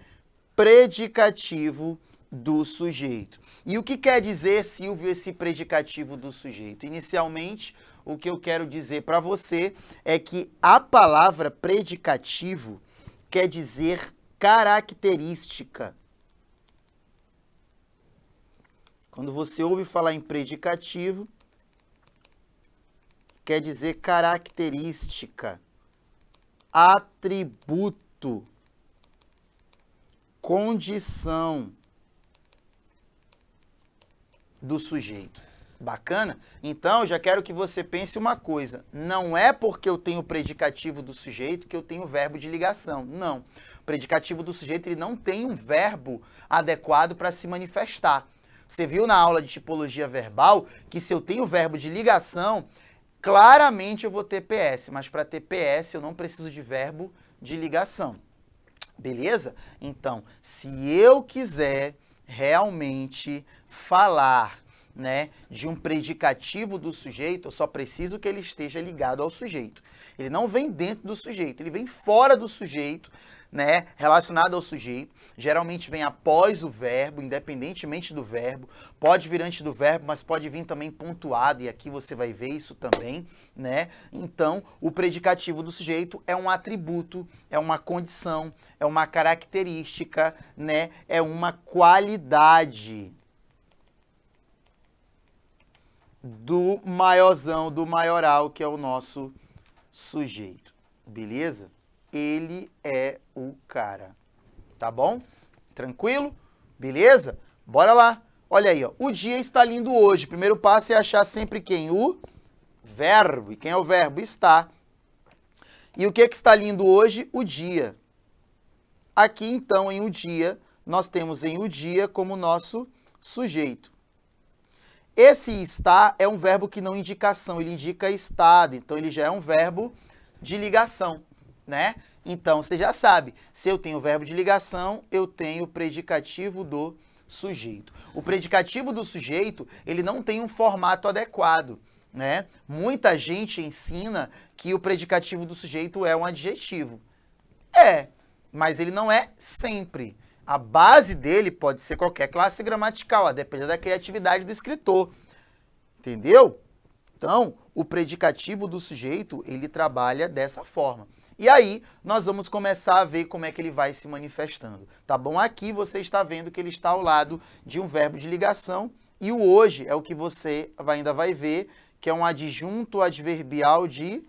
predicativo do sujeito. E o que quer dizer, Silvio, esse predicativo do sujeito? Inicialmente, o que eu quero dizer para você é que a palavra predicativo quer dizer característica. Quando você ouve falar em predicativo, quer dizer característica, atributo, condição do sujeito. Bacana? Então, já quero que você pense uma coisa. Não é porque eu tenho o predicativo do sujeito que eu tenho o verbo de ligação. Não. O predicativo do sujeito ele não tem um verbo adequado para se manifestar. Você viu na aula de tipologia verbal que se eu tenho o verbo de ligação, claramente eu vou ter PS, mas para ter PS eu não preciso de verbo de ligação. Beleza? Então, se eu quiser realmente falar né, de um predicativo do sujeito, eu só preciso que ele esteja ligado ao sujeito. Ele não vem dentro do sujeito, ele vem fora do sujeito, né, relacionado ao sujeito. Geralmente vem após o verbo, independentemente do verbo. Pode vir antes do verbo, mas pode vir também pontuado, e aqui você vai ver isso também, né? Então, o predicativo do sujeito é um atributo, é uma condição, é uma característica, né? É uma qualidade, do maiorzão, do maioral, que é o nosso sujeito, beleza? Ele é o cara, tá bom? Tranquilo? Beleza? Bora lá. Olha aí, ó. o dia está lindo hoje. primeiro passo é achar sempre quem? O verbo. E quem é o verbo? Está. E o que, é que está lindo hoje? O dia. Aqui, então, em o dia, nós temos em o dia como nosso sujeito. Esse está é um verbo que não indica ação, ele indica estado, então ele já é um verbo de ligação, né? Então você já sabe, se eu tenho o verbo de ligação, eu tenho o predicativo do sujeito. O predicativo do sujeito, ele não tem um formato adequado, né? Muita gente ensina que o predicativo do sujeito é um adjetivo. É, mas ele não é sempre. A base dele pode ser qualquer classe gramatical, a depender da criatividade do escritor. Entendeu? Então, o predicativo do sujeito, ele trabalha dessa forma. E aí, nós vamos começar a ver como é que ele vai se manifestando, tá bom? Aqui você está vendo que ele está ao lado de um verbo de ligação e o hoje é o que você ainda vai ver, que é um adjunto adverbial de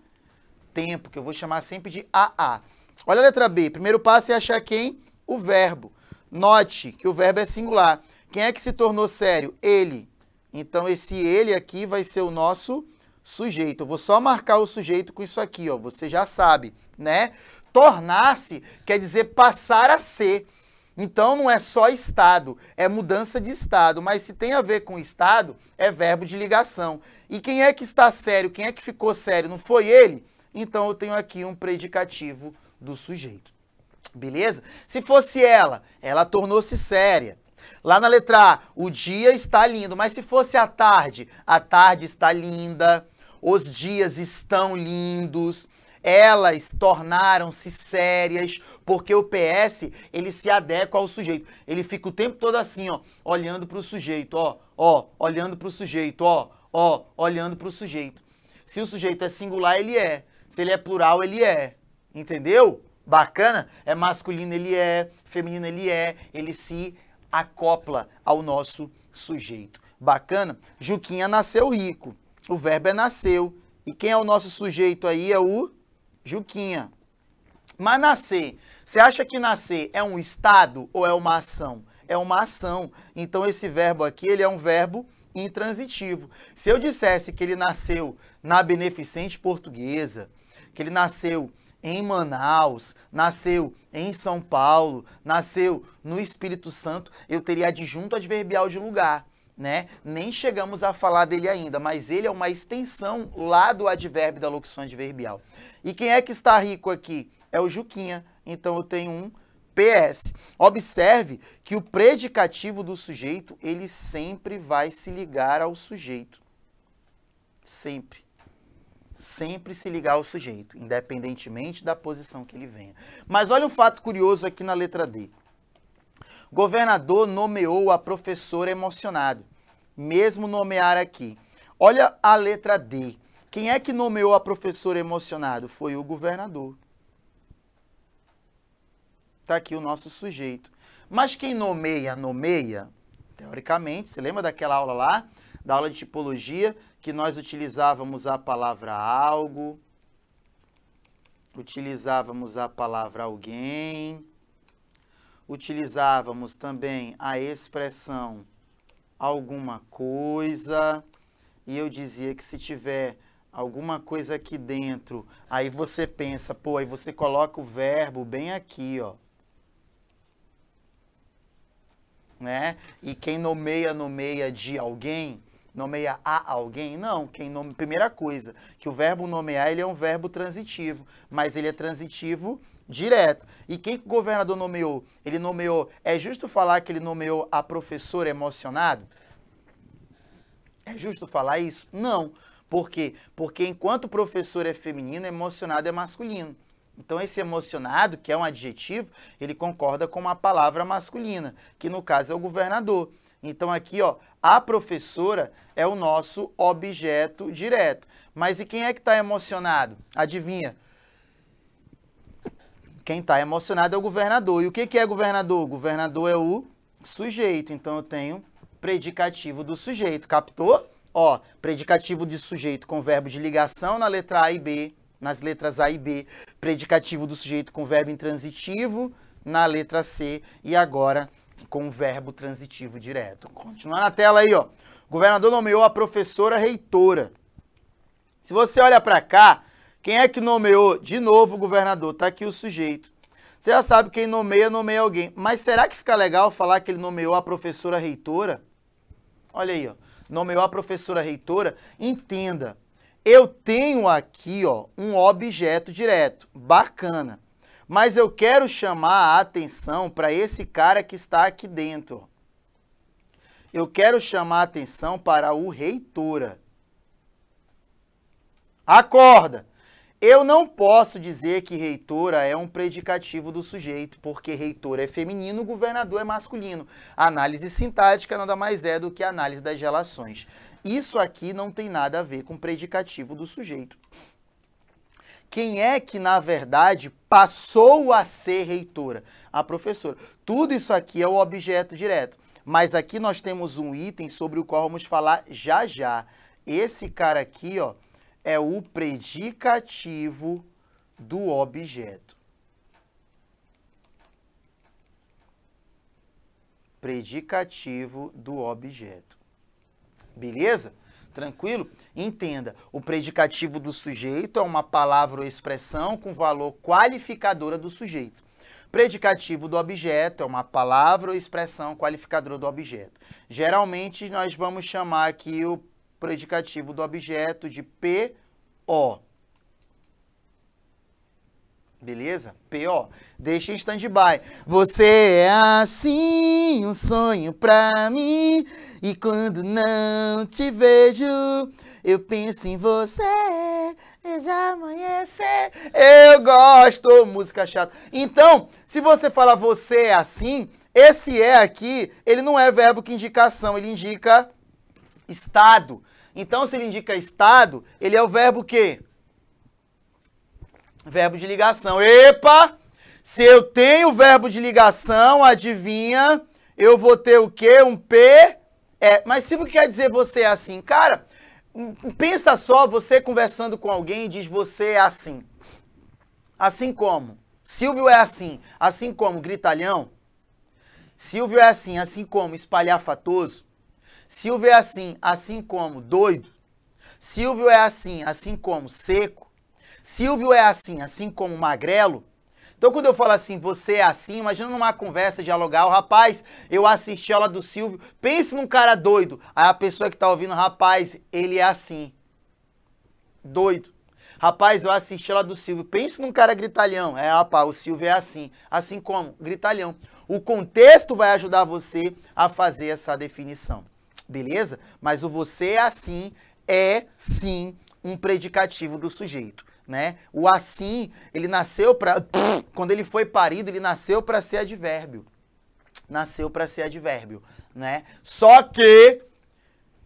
tempo, que eu vou chamar sempre de AA. Olha a letra B, primeiro passo é achar quem? O verbo. Note que o verbo é singular. Quem é que se tornou sério? Ele. Então, esse ele aqui vai ser o nosso sujeito. Eu vou só marcar o sujeito com isso aqui, ó. Você já sabe, né? Tornar-se quer dizer passar a ser. Então não é só estado, é mudança de estado, mas se tem a ver com estado, é verbo de ligação. E quem é que está sério? Quem é que ficou sério? Não foi ele? Então eu tenho aqui um predicativo do sujeito. Beleza? Se fosse ela, ela tornou-se séria. Lá na letra A, o dia está lindo, mas se fosse a tarde, a tarde está linda, os dias estão lindos, elas tornaram-se sérias, porque o PS, ele se adequa ao sujeito. Ele fica o tempo todo assim, ó, olhando para o sujeito, ó, ó, olhando para o sujeito, ó, ó, olhando para o sujeito. Se o sujeito é singular, ele é. Se ele é plural, ele é. Entendeu? Bacana? É masculino, ele é, feminino, ele é, ele se acopla ao nosso sujeito. Bacana? Juquinha nasceu rico. O verbo é nasceu. E quem é o nosso sujeito aí é o Juquinha. Mas nascer, você acha que nascer é um estado ou é uma ação? É uma ação. Então esse verbo aqui, ele é um verbo intransitivo. Se eu dissesse que ele nasceu na Beneficente Portuguesa, que ele nasceu em Manaus, nasceu em São Paulo, nasceu no Espírito Santo, eu teria adjunto adverbial de lugar. Né? Nem chegamos a falar dele ainda, mas ele é uma extensão lá do advérbio da locução adverbial. E quem é que está rico aqui? É o Juquinha. Então eu tenho um PS. Observe que o predicativo do sujeito, ele sempre vai se ligar ao sujeito. Sempre sempre se ligar ao sujeito, independentemente da posição que ele venha. Mas olha um fato curioso aqui na letra D. Governador nomeou a professora emocionado. Mesmo nomear aqui. Olha a letra D. Quem é que nomeou a professora emocionado? Foi o governador. Está aqui o nosso sujeito. Mas quem nomeia, nomeia, teoricamente, você lembra daquela aula lá? Da aula de tipologia, que nós utilizávamos a palavra algo, utilizávamos a palavra alguém, utilizávamos também a expressão alguma coisa, e eu dizia que se tiver alguma coisa aqui dentro, aí você pensa, pô, aí você coloca o verbo bem aqui, ó. Né? E quem nomeia, nomeia de alguém, nomeia a alguém? Não, quem nome... primeira coisa, que o verbo nomear ele é um verbo transitivo, mas ele é transitivo direto. E quem que o governador nomeou? Ele nomeou, é justo falar que ele nomeou a professora emocionado? É justo falar isso? Não. Por quê? Porque enquanto professor é feminino, emocionado é masculino. Então, esse emocionado, que é um adjetivo, ele concorda com uma palavra masculina, que no caso é o governador. Então aqui, ó, a professora é o nosso objeto direto. Mas e quem é que está emocionado? Adivinha? Quem está emocionado é o governador. E o que, que é governador? Governador é o sujeito. Então eu tenho predicativo do sujeito. Captou? Ó, predicativo de sujeito com verbo de ligação na letra A e B, nas letras A e B. Predicativo do sujeito com verbo intransitivo na letra C. E agora com o verbo transitivo direto. Continuar na tela aí, ó. O governador nomeou a professora reitora. Se você olha para cá, quem é que nomeou? De novo o governador, tá aqui o sujeito. Você já sabe quem nomeia, nomeia alguém. Mas será que fica legal falar que ele nomeou a professora reitora? Olha aí, ó. Nomeou a professora reitora. Entenda, eu tenho aqui, ó, um objeto direto. Bacana. Mas eu quero chamar a atenção para esse cara que está aqui dentro. Eu quero chamar a atenção para o reitora. Acorda! Eu não posso dizer que reitora é um predicativo do sujeito, porque reitor é feminino, governador é masculino. análise sintática nada mais é do que análise das relações. Isso aqui não tem nada a ver com predicativo do sujeito quem é que, na verdade, passou a ser reitora? A professora. Tudo isso aqui é o objeto direto. Mas aqui nós temos um item sobre o qual vamos falar já já. Esse cara aqui, ó, é o predicativo do objeto. Predicativo do objeto. Beleza? Tranquilo? Entenda, o predicativo do sujeito é uma palavra ou expressão com valor qualificadora do sujeito. Predicativo do objeto é uma palavra ou expressão qualificadora do objeto. Geralmente nós vamos chamar aqui o predicativo do objeto de PO. Beleza? P.O. Deixa em stand-by. Você é assim um sonho pra mim. E quando não te vejo, eu penso em você. E já amanhecer. Eu gosto, música chata. Então, se você fala você é assim, esse é aqui, ele não é verbo que indicação, ele indica estado. Então, se ele indica estado, ele é o verbo que? Verbo de ligação. Epa! Se eu tenho verbo de ligação, adivinha, eu vou ter o quê? Um P é, mas Silvio quer dizer você é assim. Cara, hum, pensa só você conversando com alguém e diz você é assim. Assim como? Silvio é assim. Assim como gritalhão. Silvio é assim. Assim como espalhafatoso. Silvio é assim. Assim como doido. Silvio é assim. Assim como seco. Silvio é assim. Assim como magrelo. Então, quando eu falo assim, você é assim, imagina numa conversa dialogal, rapaz, eu assisti a aula do Silvio, pense num cara doido. Aí a pessoa que tá ouvindo, rapaz, ele é assim. Doido. Rapaz, eu assisti a aula do Silvio, pense num cara gritalhão. É, rapaz, o Silvio é assim. Assim como? Gritalhão. O contexto vai ajudar você a fazer essa definição. Beleza? Mas o você é assim é sim um predicativo do sujeito né? O assim, ele nasceu para quando ele foi parido, ele nasceu para ser advérbio. Nasceu para ser advérbio, né? Só que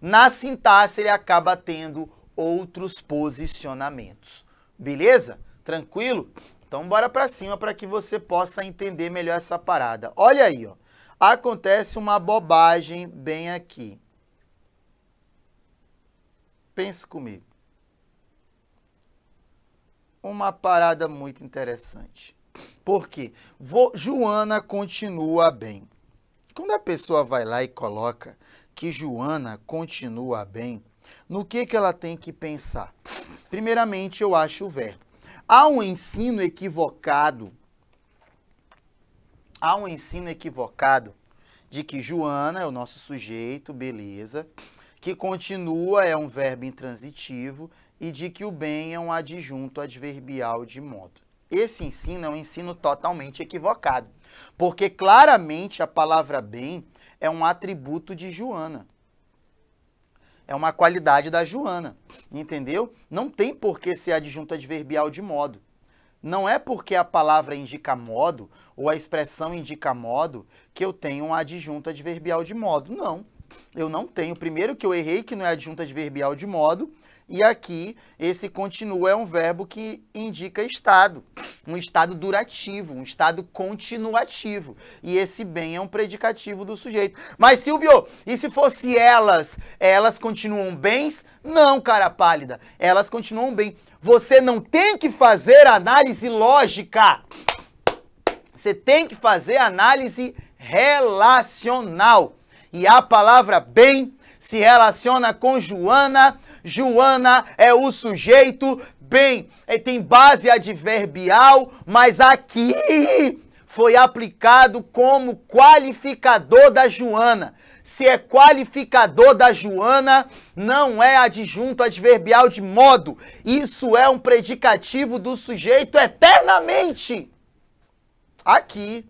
na sintaxe ele acaba tendo outros posicionamentos. Beleza? Tranquilo? Então bora para cima para que você possa entender melhor essa parada. Olha aí, ó. Acontece uma bobagem bem aqui. Pense comigo uma parada muito interessante. Porque Joana continua bem. Quando a pessoa vai lá e coloca que Joana continua bem, no que, que ela tem que pensar? Primeiramente, eu acho o verbo. Há um ensino equivocado. Há um ensino equivocado de que Joana é o nosso sujeito, beleza, que continua é um verbo intransitivo e de que o bem é um adjunto adverbial de modo. Esse ensino é um ensino totalmente equivocado, porque claramente a palavra bem é um atributo de Joana. É uma qualidade da Joana, entendeu? Não tem por que ser adjunto adverbial de modo. Não é porque a palavra indica modo ou a expressão indica modo que eu tenho um adjunto adverbial de modo. Não. Eu não tenho. Primeiro que eu errei que não é adjunto adverbial de modo. E aqui, esse continua é um verbo que indica estado, um estado durativo, um estado continuativo. E esse bem é um predicativo do sujeito. Mas, Silvio, e se fosse elas? Elas continuam bens? Não, cara pálida. Elas continuam bem. Você não tem que fazer análise lógica. Você tem que fazer análise relacional. E a palavra bem se relaciona com Joana, Joana é o sujeito, bem, é, tem base adverbial, mas aqui foi aplicado como qualificador da Joana. Se é qualificador da Joana, não é adjunto adverbial de modo. Isso é um predicativo do sujeito eternamente. Aqui.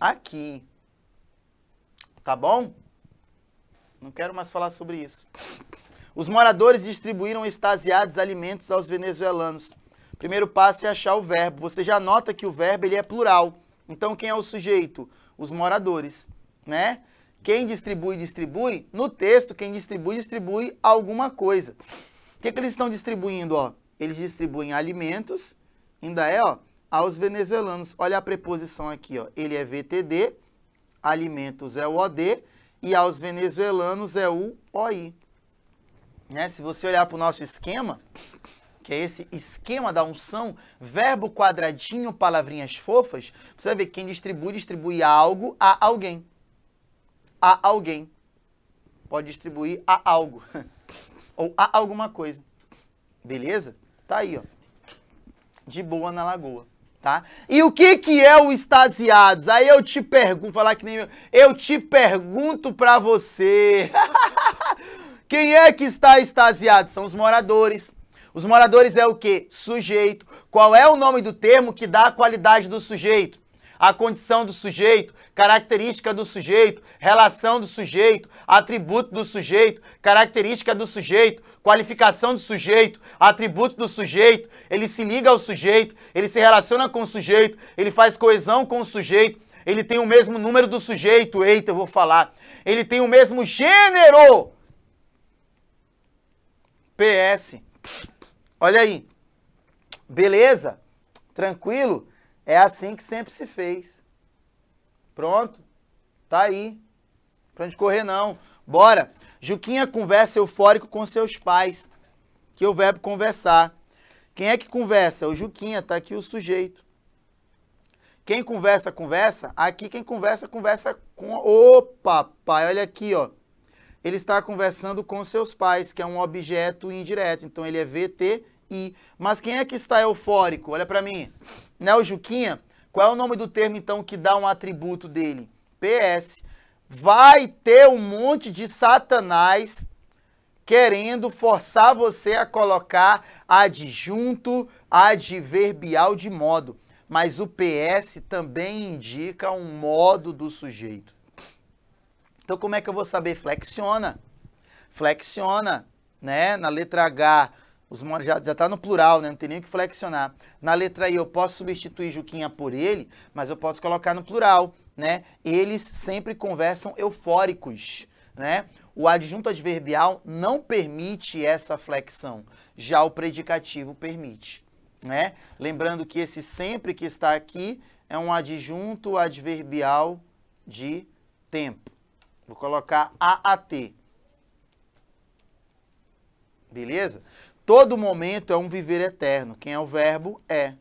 Aqui. Tá bom? Não quero mais falar sobre isso. Os moradores distribuíram extasiados alimentos aos venezuelanos. Primeiro passo é achar o verbo. Você já nota que o verbo ele é plural. Então quem é o sujeito? Os moradores, né? Quem distribui, distribui. No texto, quem distribui, distribui alguma coisa. O que, é que eles estão distribuindo? Ó? Eles distribuem alimentos, ainda é, ó, aos venezuelanos. Olha a preposição aqui, ó. ele é VTD, alimentos é o OD, e aos venezuelanos é o OI. Né? Se você olhar para o nosso esquema, que é esse esquema da unção, verbo quadradinho, palavrinhas fofas, você vai ver que quem distribui, distribui algo a alguém. A alguém. Pode distribuir a algo. Ou a alguma coisa. Beleza? Tá aí, ó. De boa na lagoa tá? E o que que é o extasiados? Aí eu te pergunto, falar que nem eu, eu te pergunto para você. Quem é que está extasiado? São os moradores. Os moradores é o que? Sujeito. Qual é o nome do termo que dá a qualidade do sujeito? a condição do sujeito, característica do sujeito, relação do sujeito, atributo do sujeito, característica do sujeito, qualificação do sujeito, atributo do sujeito. Ele se liga ao sujeito, ele se relaciona com o sujeito, ele faz coesão com o sujeito. Ele tem o mesmo número do sujeito, eita, eu vou falar. Ele tem o mesmo gênero. PS. Olha aí. Beleza? Tranquilo? É assim que sempre se fez. Pronto. Tá aí. Pra gente correr, não. Bora. Juquinha conversa eufórico com seus pais. Que é o verbo conversar. Quem é que conversa? O Juquinha, tá aqui o sujeito. Quem conversa, conversa. Aqui quem conversa, conversa com Opa, papai. Olha aqui, ó. Ele está conversando com seus pais, que é um objeto indireto. Então ele é VTI. Mas quem é que está eufórico? Olha para mim né, o Juquinha? Qual é o nome do termo, então, que dá um atributo dele? PS. Vai ter um monte de satanás querendo forçar você a colocar adjunto adverbial de modo. Mas o PS também indica um modo do sujeito. Então, como é que eu vou saber? Flexiona. Flexiona, né? Na letra H, os morados já está no plural, né? Não tem nem o que flexionar. Na letra I eu posso substituir Juquinha por ele, mas eu posso colocar no plural, né? Eles sempre conversam eufóricos, né? O adjunto adverbial não permite essa flexão, já o predicativo permite, né? Lembrando que esse sempre que está aqui é um adjunto adverbial de tempo. Vou colocar AAT. Beleza? Todo momento é um viver eterno. Quem é o verbo é.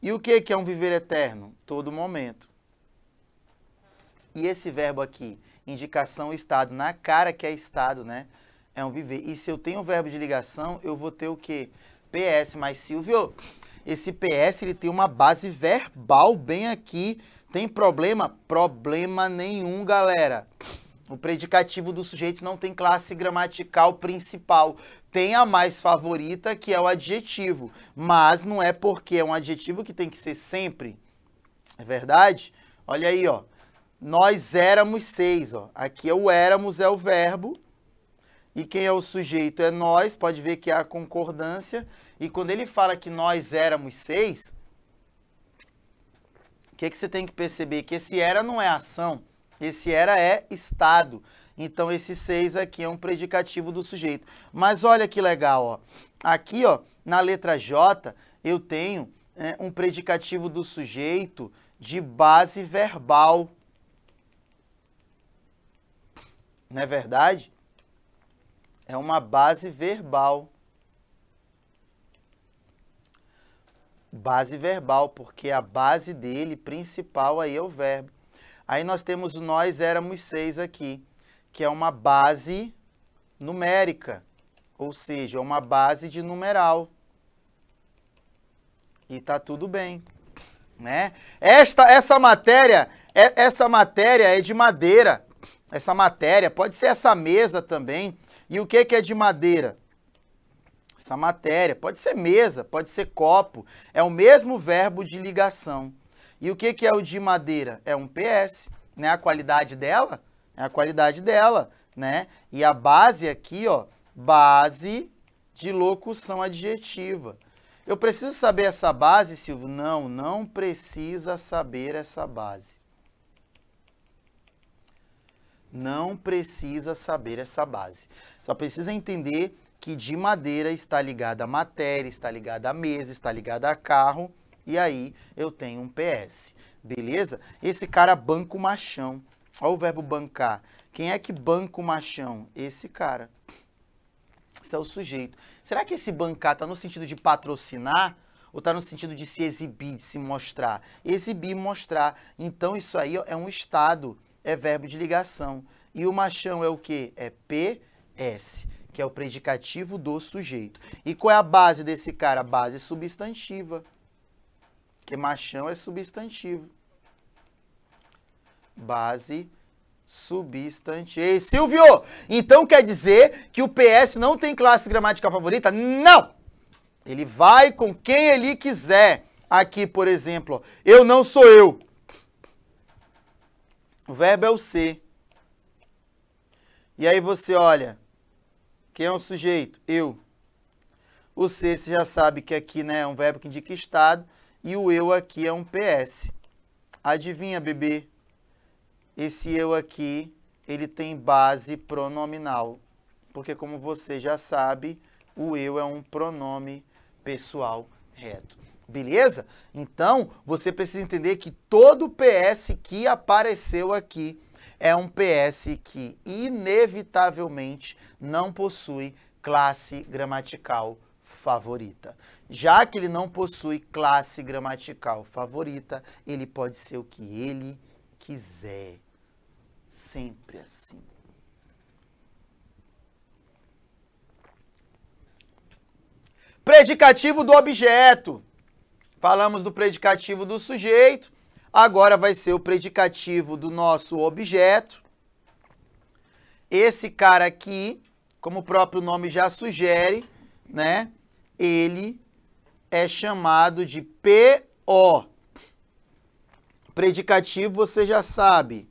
E o que é um viver eterno? Todo momento. E esse verbo aqui, indicação estado, na cara que é estado, né? É um viver. E se eu tenho o verbo de ligação, eu vou ter o quê? PS mais Silvio. Esse PS ele tem uma base verbal bem aqui. Tem problema? Problema nenhum, galera o predicativo do sujeito não tem classe gramatical principal. Tem a mais favorita, que é o adjetivo. Mas não é porque é um adjetivo que tem que ser sempre. É verdade? Olha aí, ó. Nós éramos seis, ó. Aqui é o éramos, é o verbo. E quem é o sujeito é nós. Pode ver que há concordância. E quando ele fala que nós éramos seis, o que, que você tem que perceber? Que esse era não é ação. Esse era é estado. Então, esse seis aqui é um predicativo do sujeito. Mas olha que legal, ó. Aqui, ó, na letra J, eu tenho é, um predicativo do sujeito de base verbal. Não é verdade? É uma base verbal. Base verbal, porque a base dele principal aí é o verbo. Aí nós temos nós éramos seis aqui, que é uma base numérica, ou seja, é uma base de numeral. E tá tudo bem, né? Esta essa matéria, é, essa matéria é de madeira. Essa matéria pode ser essa mesa também. E o que que é de madeira? Essa matéria pode ser mesa, pode ser copo. É o mesmo verbo de ligação. E o que, que é o de madeira? É um PS, né? A qualidade dela é a qualidade dela, né? E a base aqui, ó, base de locução adjetiva. Eu preciso saber essa base, Silvio? Não, não precisa saber essa base. Não precisa saber essa base. Só precisa entender que de madeira está ligada à matéria, está ligada à mesa, está ligada a carro, e aí eu tenho um PS, beleza? Esse cara banca o machão. Olha o verbo bancar. Quem é que banca o machão? Esse cara. Esse é o sujeito. Será que esse bancar está no sentido de patrocinar? Ou está no sentido de se exibir, de se mostrar? Exibir, mostrar. Então isso aí ó, é um estado, é verbo de ligação. E o machão é o quê? É PS, que é o predicativo do sujeito. E qual é a base desse cara? base substantiva. Porque machão é substantivo. Base substantivo. Ei, Silvio, então quer dizer que o PS não tem classe gramatical favorita? Não! Ele vai com quem ele quiser. Aqui, por exemplo, eu não sou eu. O verbo é o ser. E aí você olha, quem é o sujeito? Eu. O ser, você já sabe que aqui né, é um verbo que indica estado e o eu aqui é um PS. Adivinha, bebê? Esse eu aqui, ele tem base pronominal, porque como você já sabe, o eu é um pronome pessoal reto. Beleza? Então, você precisa entender que todo PS que apareceu aqui é um PS que inevitavelmente não possui classe gramatical favorita. Já que ele não possui classe gramatical favorita, ele pode ser o que ele quiser. Sempre assim. Predicativo do objeto. Falamos do predicativo do sujeito, agora vai ser o predicativo do nosso objeto. Esse cara aqui, como o próprio nome já sugere, né? ele é chamado de PO. Predicativo você já sabe.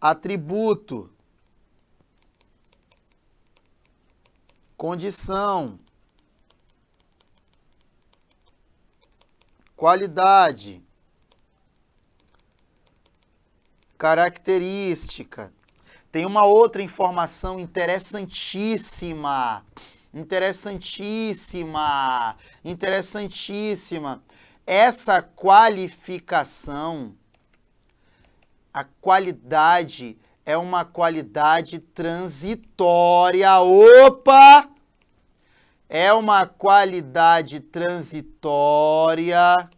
Atributo. Condição. Qualidade. Característica. Tem uma outra informação interessantíssima. Interessantíssima! Interessantíssima! Essa qualificação, a qualidade é uma qualidade transitória. Opa! É uma qualidade transitória,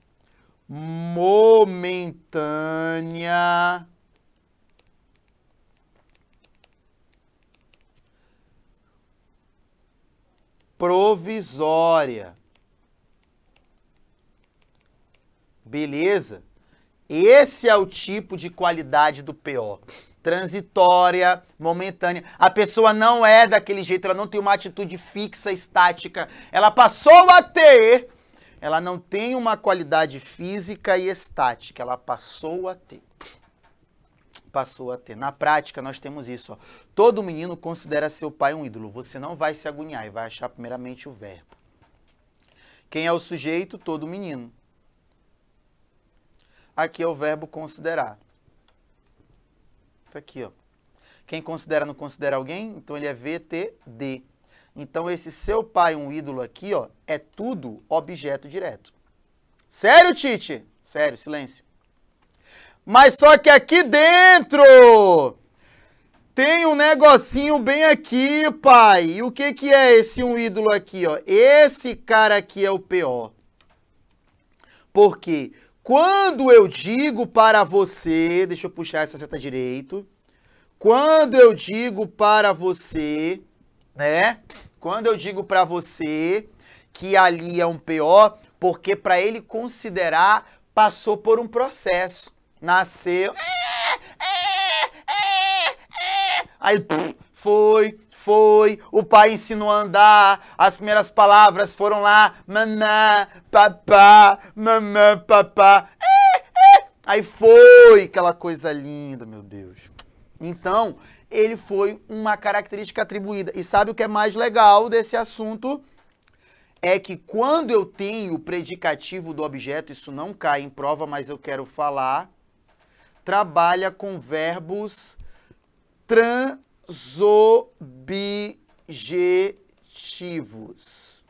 momentânea provisória. Beleza? Esse é o tipo de qualidade do PO. Transitória, momentânea. A pessoa não é daquele jeito, ela não tem uma atitude fixa, estática. Ela passou a ter. Ela não tem uma qualidade física e estática, ela passou a ter passou a ter. Na prática, nós temos isso. Ó. Todo menino considera seu pai um ídolo. Você não vai se agoniar e vai achar primeiramente o verbo. Quem é o sujeito? Todo menino. Aqui é o verbo considerar. Está aqui, ó. Quem considera não considera alguém, então ele é VTD. Então esse seu pai um ídolo aqui, ó, é tudo objeto direto. Sério, Tite? Sério, silêncio. Mas só que aqui dentro tem um negocinho bem aqui, pai. E o que, que é esse um ídolo aqui, ó? Esse cara aqui é o pior. Porque quando eu digo para você, deixa eu puxar essa seta direito. Quando eu digo para você, né? Quando eu digo para você que ali é um PO, porque para ele considerar passou por um processo nasceu. É, é, é, Aí foi, foi, o pai ensinou a andar, as primeiras palavras foram lá, mamã, papá, mamã, papá. Aí foi aquela coisa linda, meu Deus. Então, ele foi uma característica atribuída. E sabe o que é mais legal desse assunto? É que quando eu tenho o predicativo do objeto, isso não cai em prova, mas eu quero falar trabalha com verbos transobjetivos.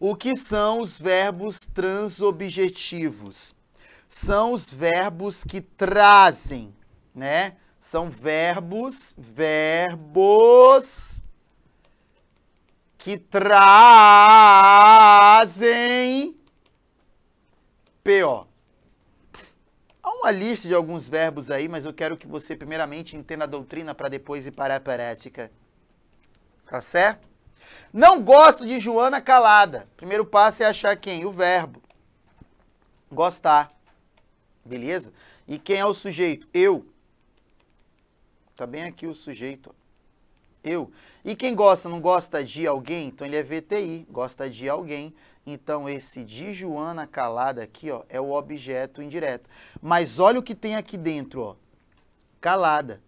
O que são os verbos transobjetivos? São os verbos que trazem, né? São verbos, verbos que trazem PO uma lista de alguns verbos aí, mas eu quero que você primeiramente entenda a doutrina para depois ir para a perética. Tá certo? Não gosto de Joana calada. Primeiro passo é achar quem? O verbo. Gostar. Beleza? E quem é o sujeito? Eu. Tá bem aqui o sujeito. Eu. E quem gosta, não gosta de alguém? Então ele é VTI, gosta de alguém. Então, esse de Joana calada aqui, ó, é o objeto indireto. Mas olha o que tem aqui dentro, ó. Calada.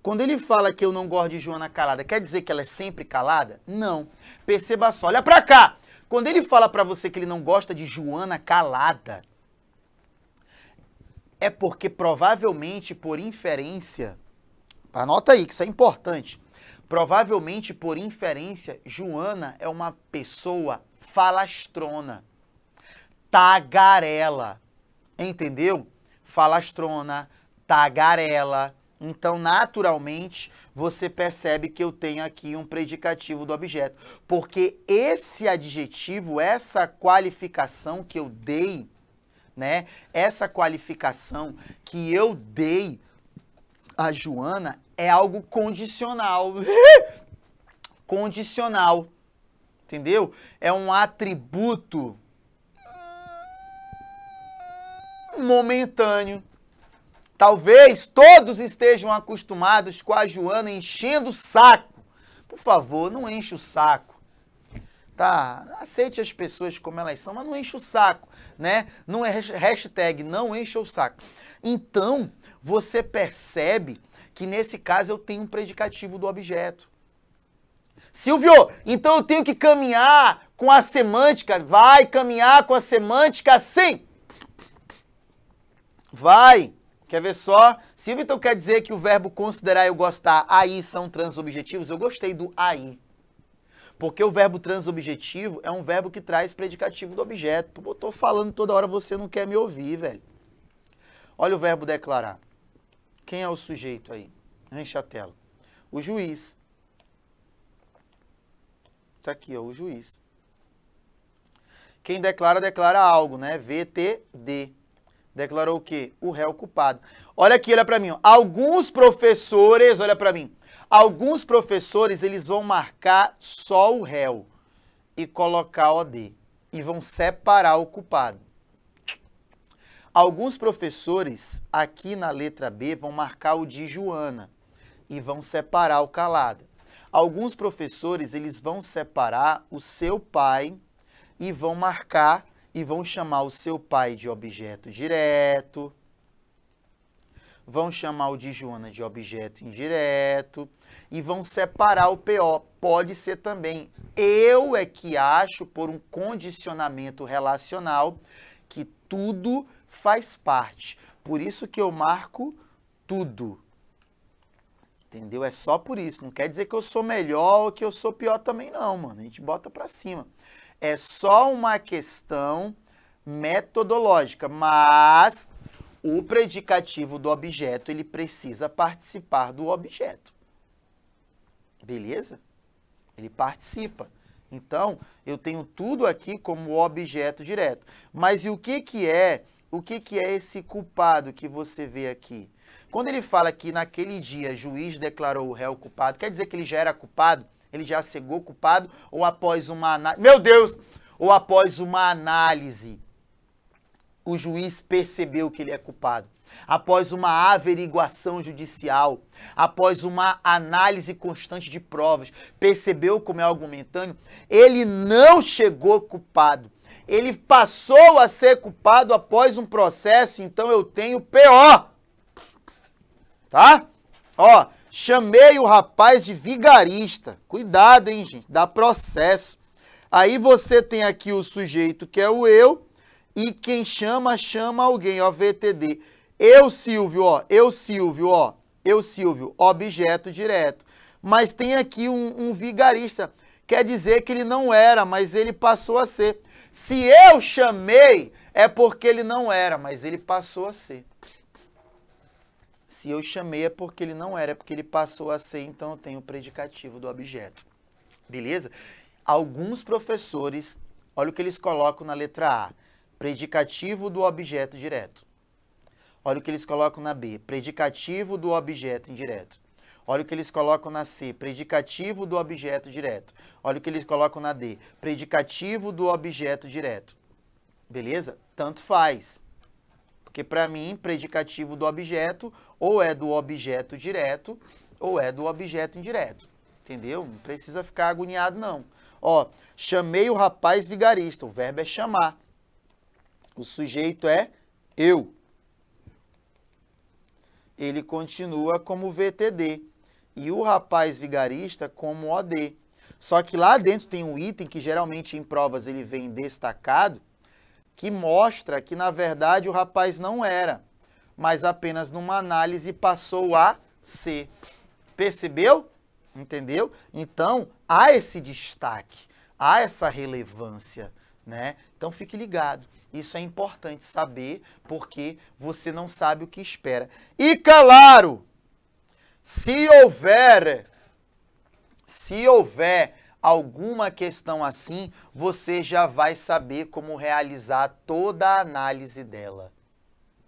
Quando ele fala que eu não gosto de Joana calada, quer dizer que ela é sempre calada? Não. Perceba só, olha pra cá. Quando ele fala para você que ele não gosta de Joana calada, é porque provavelmente por inferência, anota aí que isso é importante. Provavelmente por inferência, Joana é uma pessoa falastrona, tagarela, entendeu? Falastrona, tagarela. Então, naturalmente, você percebe que eu tenho aqui um predicativo do objeto, porque esse adjetivo, essa qualificação que eu dei, né? Essa qualificação que eu dei a Joana é algo condicional. condicional entendeu? É um atributo momentâneo. Talvez todos estejam acostumados com a Joana enchendo o saco. Por favor, não enche o saco. Tá? Aceite as pessoas como elas são, mas não enche o saco, né? Não é hashtag não enche o saco. Então, você percebe que nesse caso eu tenho um predicativo do objeto. Silvio, então eu tenho que caminhar com a semântica. Vai caminhar com a semântica sim. Vai. Quer ver só? Silvio, então quer dizer que o verbo considerar e eu gostar aí são transobjetivos? Eu gostei do aí. Porque o verbo transobjetivo é um verbo que traz predicativo do objeto. eu tô falando toda hora, você não quer me ouvir, velho. Olha o verbo declarar. Quem é o sujeito aí? Enche a tela. O juiz. Isso tá aqui, ó, o juiz. Quem declara, declara algo, né? VTD. Declarou o quê? O réu culpado. Olha aqui, olha para mim. Ó. Alguns professores, olha para mim. Alguns professores, eles vão marcar só o réu e colocar o OD. E vão separar o culpado. Alguns professores, aqui na letra B, vão marcar o de Joana e vão separar o calado. Alguns professores, eles vão separar o seu pai e vão marcar e vão chamar o seu pai de objeto direto, vão chamar o de Joana de objeto indireto e vão separar o PO. Pode ser também eu é que acho por um condicionamento relacional que tudo faz parte. Por isso que eu marco tudo. Entendeu? É só por isso. Não quer dizer que eu sou melhor ou que eu sou pior também, não, mano. A gente bota pra cima. É só uma questão metodológica, mas o predicativo do objeto, ele precisa participar do objeto. Beleza? Ele participa. Então, eu tenho tudo aqui como objeto direto. Mas e o que que é, o que que é esse culpado que você vê aqui? Quando ele fala que naquele dia juiz declarou o réu culpado, quer dizer que ele já era culpado? Ele já cegou culpado ou após uma análise. Meu Deus! Ou após uma análise, o juiz percebeu que ele é culpado. Após uma averiguação judicial, após uma análise constante de provas, percebeu como é argumentando. ele não chegou culpado. Ele passou a ser culpado após um processo, então eu tenho pior tá? Ó, chamei o rapaz de vigarista. Cuidado, hein, gente? Dá processo. Aí você tem aqui o sujeito que é o eu e quem chama, chama alguém, ó, VTD. Eu, Silvio, ó, eu, Silvio, ó, eu, Silvio, objeto direto. Mas tem aqui um, um vigarista. Quer dizer que ele não era, mas ele passou a ser. Se eu chamei, é porque ele não era, mas ele passou a ser. Se eu chamei é porque ele não era, é porque ele passou a ser, então eu tenho o predicativo do objeto. Beleza? Alguns professores, olha o que eles colocam na letra A: predicativo do objeto direto. Olha o que eles colocam na B: predicativo do objeto indireto. Olha o que eles colocam na C, predicativo do objeto direto. Olha o que eles colocam na D, predicativo do objeto direto. Beleza? Tanto faz. Porque para mim, predicativo do objeto ou é do objeto direto ou é do objeto indireto. Entendeu? Não precisa ficar agoniado não. Ó, chamei o rapaz vigarista, o verbo é chamar. O sujeito é eu. Ele continua como VTD e o rapaz vigarista como OD. Só que lá dentro tem um item que geralmente em provas ele vem destacado, que mostra que na verdade o rapaz não era, mas apenas numa análise passou a ser. Percebeu? Entendeu? Então, há esse destaque, há essa relevância, né? Então fique ligado. Isso é importante saber, porque você não sabe o que espera. E claro, se houver se houver alguma questão assim, você já vai saber como realizar toda a análise dela.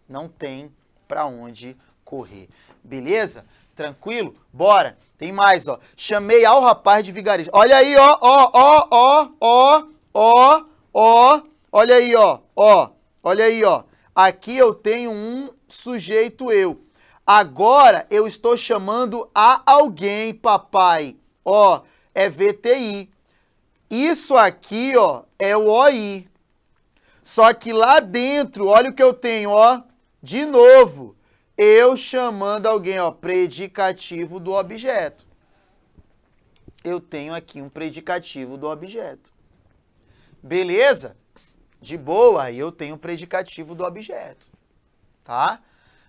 Não tem para onde correr. Beleza? Tranquilo? Bora. Tem mais, ó. Chamei ao rapaz de vigarista. Olha aí, ó, ó, ó, ó, ó, ó, ó. Olha aí, ó, ó. Olha aí, ó. Aqui eu tenho um sujeito eu. Agora eu estou chamando a alguém, papai. Ó, é VTI. Isso aqui, ó, é o OI. Só que lá dentro, olha o que eu tenho, ó, de novo, eu chamando alguém, ó, predicativo do objeto. Eu tenho aqui um predicativo do objeto. Beleza? De boa, eu tenho um predicativo do objeto. Tá?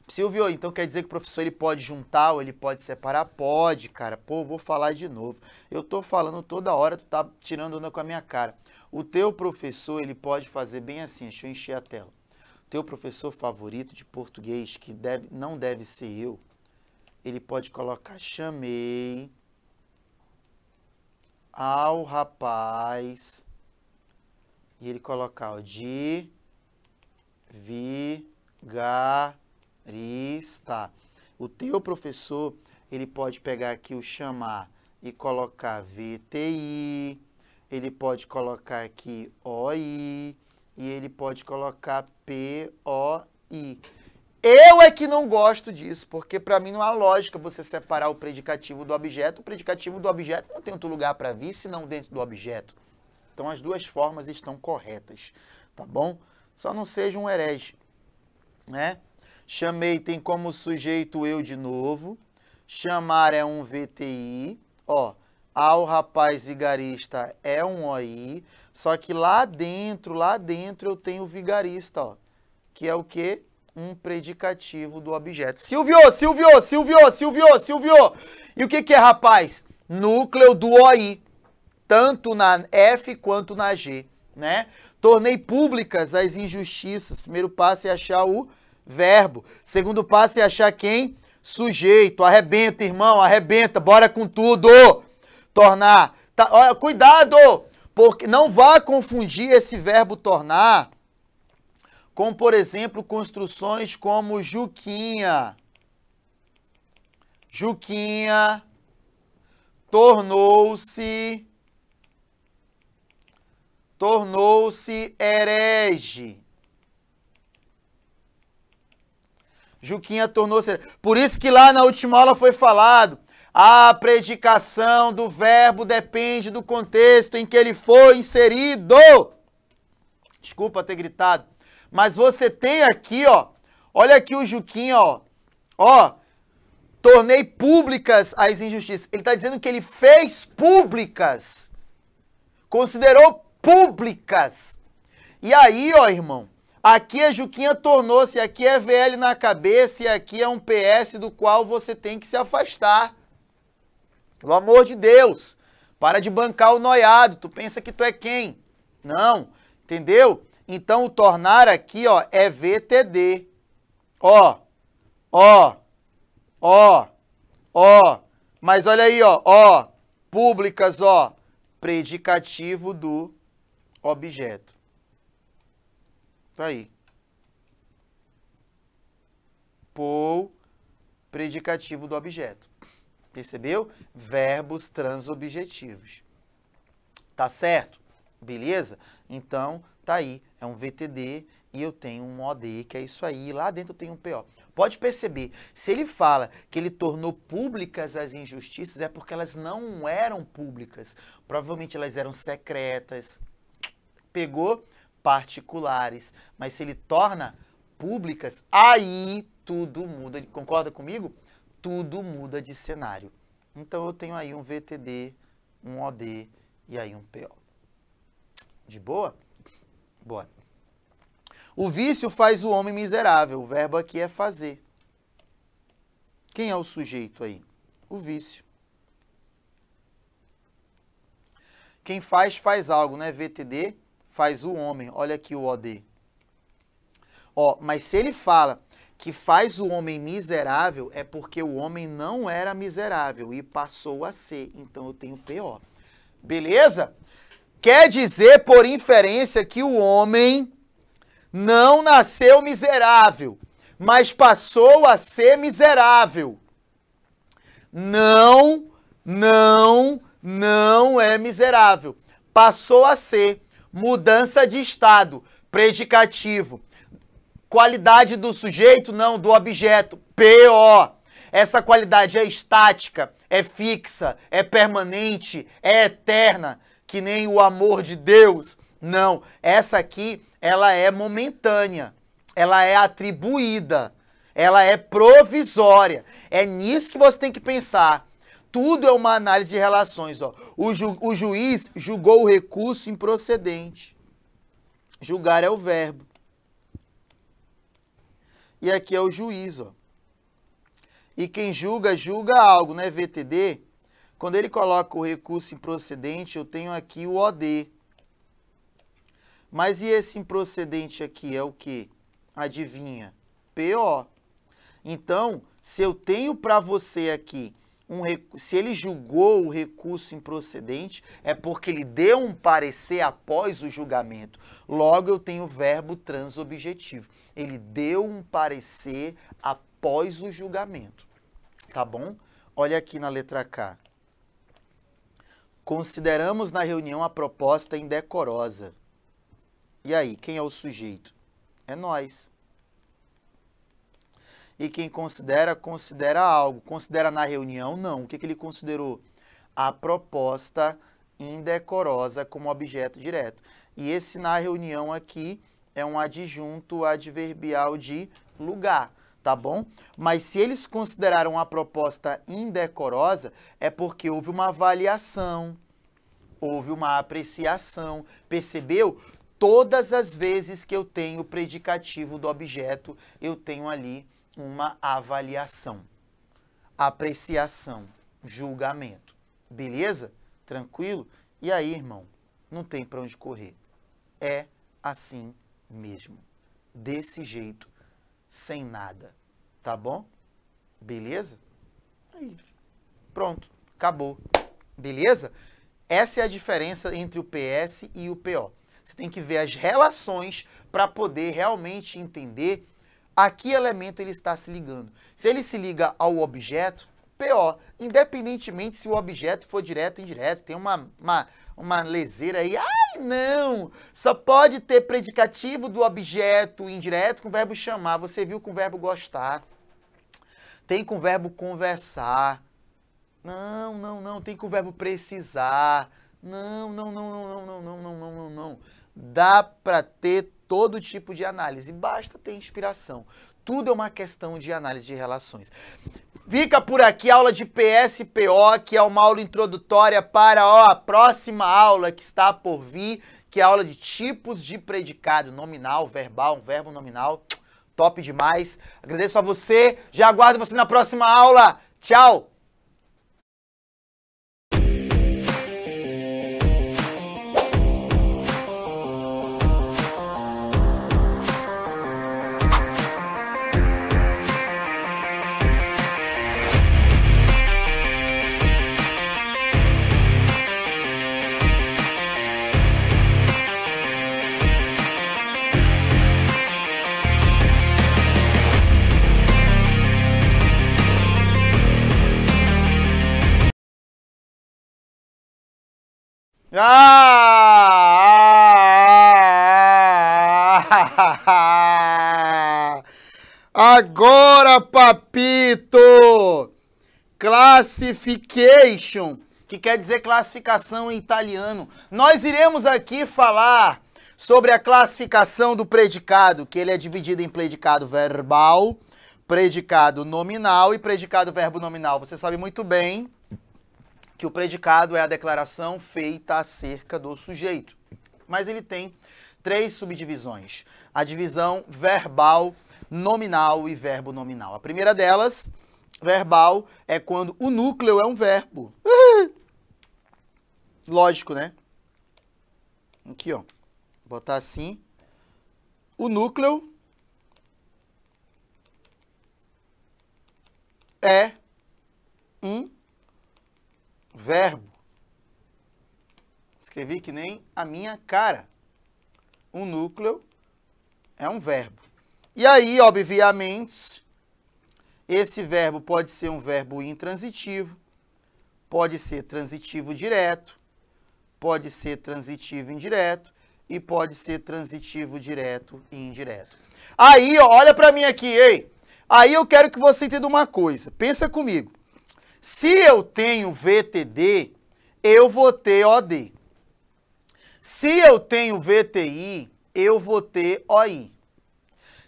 Silvio, então quer dizer que o professor ele pode juntar ou ele pode separar? Pode, cara. Pô, vou falar de novo. Eu tô falando toda hora, tu tá tirando onda com a minha cara. O teu professor, ele pode fazer bem assim, deixa eu encher a tela. O teu professor favorito de português, que deve, não deve ser eu, ele pode colocar chamei ao rapaz e ele colocar ó, de vigar Rista. O teu professor, ele pode pegar aqui o chamar e colocar VTI, ele pode colocar aqui OI e ele pode colocar POI. Eu é que não gosto disso, porque para mim não há lógica você separar o predicativo do objeto. O predicativo do objeto não tem outro lugar para vir senão dentro do objeto. Então as duas formas estão corretas, tá bom? Só não seja um herege, né? Chamei tem como sujeito eu de novo. Chamar é um VTI. Ó, ao rapaz vigarista é um OI. Só que lá dentro, lá dentro eu tenho vigarista, ó. Que é o quê? Um predicativo do objeto. Silvio, Silvio, Silvio, Silvio, Silvio. E o que, que é rapaz? Núcleo do OI. Tanto na F quanto na G, né? Tornei públicas as injustiças. Primeiro passo é achar o verbo. Segundo passo é achar quem? Sujeito. Arrebenta, irmão, arrebenta, bora com tudo. Tornar. Tá, olha, cuidado! Porque não vá confundir esse verbo tornar com, por exemplo, construções como Juquinha. Juquinha tornou-se tornou-se herege. Juquinha tornou-se. Por isso que lá na última aula foi falado. A predicação do verbo depende do contexto em que ele foi inserido. Desculpa ter gritado. Mas você tem aqui, ó. Olha aqui o Juquinha, ó. Ó. Tornei públicas as injustiças. Ele está dizendo que ele fez públicas. Considerou públicas. E aí, ó, irmão. Aqui a é Juquinha tornou-se, aqui é VL na cabeça e aqui é um PS do qual você tem que se afastar. Pelo amor de Deus, para de bancar o noiado, tu pensa que tu é quem? Não, entendeu? Então o tornar aqui, ó, é VTD. Ó, ó, ó, ó. Mas olha aí, ó, ó, públicas, ó, predicativo do objeto. Tá aí. Pou, predicativo do objeto. Percebeu? Verbos transobjetivos. Tá certo? Beleza? Então, tá aí. É um VTD e eu tenho um OD, que é isso aí. Lá dentro eu tenho um PO. Pode perceber, se ele fala que ele tornou públicas as injustiças, é porque elas não eram públicas. Provavelmente elas eram secretas. Pegou? particulares, mas se ele torna públicas, aí tudo muda. Concorda comigo? Tudo muda de cenário. Então eu tenho aí um VTD, um OD e aí um PO. De boa? Bora. O vício faz o homem miserável. O verbo aqui é fazer. Quem é o sujeito aí? O vício. Quem faz, faz algo, né? VTD faz o homem. Olha aqui o OD. Ó, mas se ele fala que faz o homem miserável, é porque o homem não era miserável e passou a ser. Então eu tenho PO. Beleza? Quer dizer, por inferência, que o homem não nasceu miserável, mas passou a ser miserável. Não, não, não é miserável. Passou a ser mudança de estado, predicativo. Qualidade do sujeito, não, do objeto, PO. Essa qualidade é estática, é fixa, é permanente, é eterna, que nem o amor de Deus. Não, essa aqui, ela é momentânea, ela é atribuída, ela é provisória. É nisso que você tem que pensar. Tudo é uma análise de relações. Ó. O, ju, o juiz julgou o recurso improcedente. Julgar é o verbo. E aqui é o juiz. Ó. E quem julga, julga algo, né? VTD. Quando ele coloca o recurso improcedente, eu tenho aqui o OD. Mas e esse improcedente aqui é o quê? Adivinha? PO. Então, se eu tenho para você aqui um, se ele julgou o recurso improcedente, é porque ele deu um parecer após o julgamento. Logo, eu tenho o verbo transobjetivo. Ele deu um parecer após o julgamento. Tá bom? Olha aqui na letra K. Consideramos na reunião a proposta indecorosa. E aí, quem é o sujeito? É nós e quem considera, considera algo. Considera na reunião? Não. O que, que ele considerou? A proposta indecorosa como objeto direto. E esse na reunião aqui é um adjunto adverbial de lugar, tá bom? Mas se eles consideraram a proposta indecorosa, é porque houve uma avaliação, houve uma apreciação, percebeu? Todas as vezes que eu tenho o predicativo do objeto, eu tenho ali uma avaliação, apreciação, julgamento. Beleza? Tranquilo? E aí, irmão, não tem para onde correr. É assim mesmo. Desse jeito, sem nada. Tá bom? Beleza? Aí. Pronto, acabou. Beleza? Essa é a diferença entre o PS e o PO. Você tem que ver as relações para poder realmente entender a que elemento ele está se ligando. Se ele se liga ao objeto, PO, independentemente se o objeto for direto ou indireto, tem uma, uma, uma leseira aí, ai não, só pode ter predicativo do objeto indireto com o verbo chamar, você viu com o verbo gostar, tem com o verbo conversar, não, não, não, tem com o verbo precisar, não, não, não, não, não, não, não, não, não, não, não, dá para ter todo tipo de análise, basta ter inspiração. Tudo é uma questão de análise de relações. Fica por aqui a aula de PSPO, que é uma aula introdutória para ó, a próxima aula que está por vir, que é a aula de tipos de predicado, nominal, verbal, um verbo nominal. Top demais. Agradeço a você. Já aguardo você na próxima aula. Tchau! Ah ah ah, ah! ah, ah, Agora, papito! Classification, que quer dizer classificação em italiano. Nós iremos aqui falar sobre a classificação do predicado, que ele é dividido em predicado verbal, predicado nominal e predicado verbo nominal. Você sabe muito bem que o predicado é a declaração feita acerca do sujeito. Mas ele tem três subdivisões: a divisão verbal, nominal e verbo nominal. A primeira delas, verbal, é quando o núcleo é um verbo. Lógico, né? Aqui, ó. Botar assim. O núcleo é um verbo. Escrevi que nem a minha cara. Um núcleo é um verbo. E aí, obviamente, esse verbo pode ser um verbo intransitivo, pode ser transitivo direto, pode ser transitivo indireto e pode ser transitivo direto e indireto. Aí, olha para mim aqui, ei. Aí eu quero que você entenda uma coisa. Pensa comigo. Se eu tenho VTD, eu vou ter OD. Se eu tenho VTI, eu vou ter OI.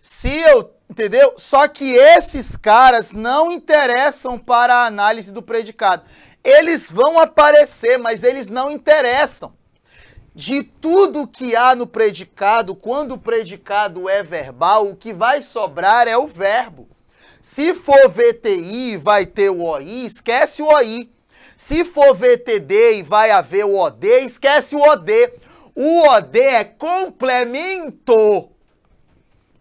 Se eu, entendeu? Só que esses caras não interessam para a análise do predicado. Eles vão aparecer, mas eles não interessam. De tudo que há no predicado, quando o predicado é verbal, o que vai sobrar é o verbo. Se for VTI, vai ter o OI, esquece o OI. Se for VTD e vai haver o OD, esquece o OD. O OD é complemento.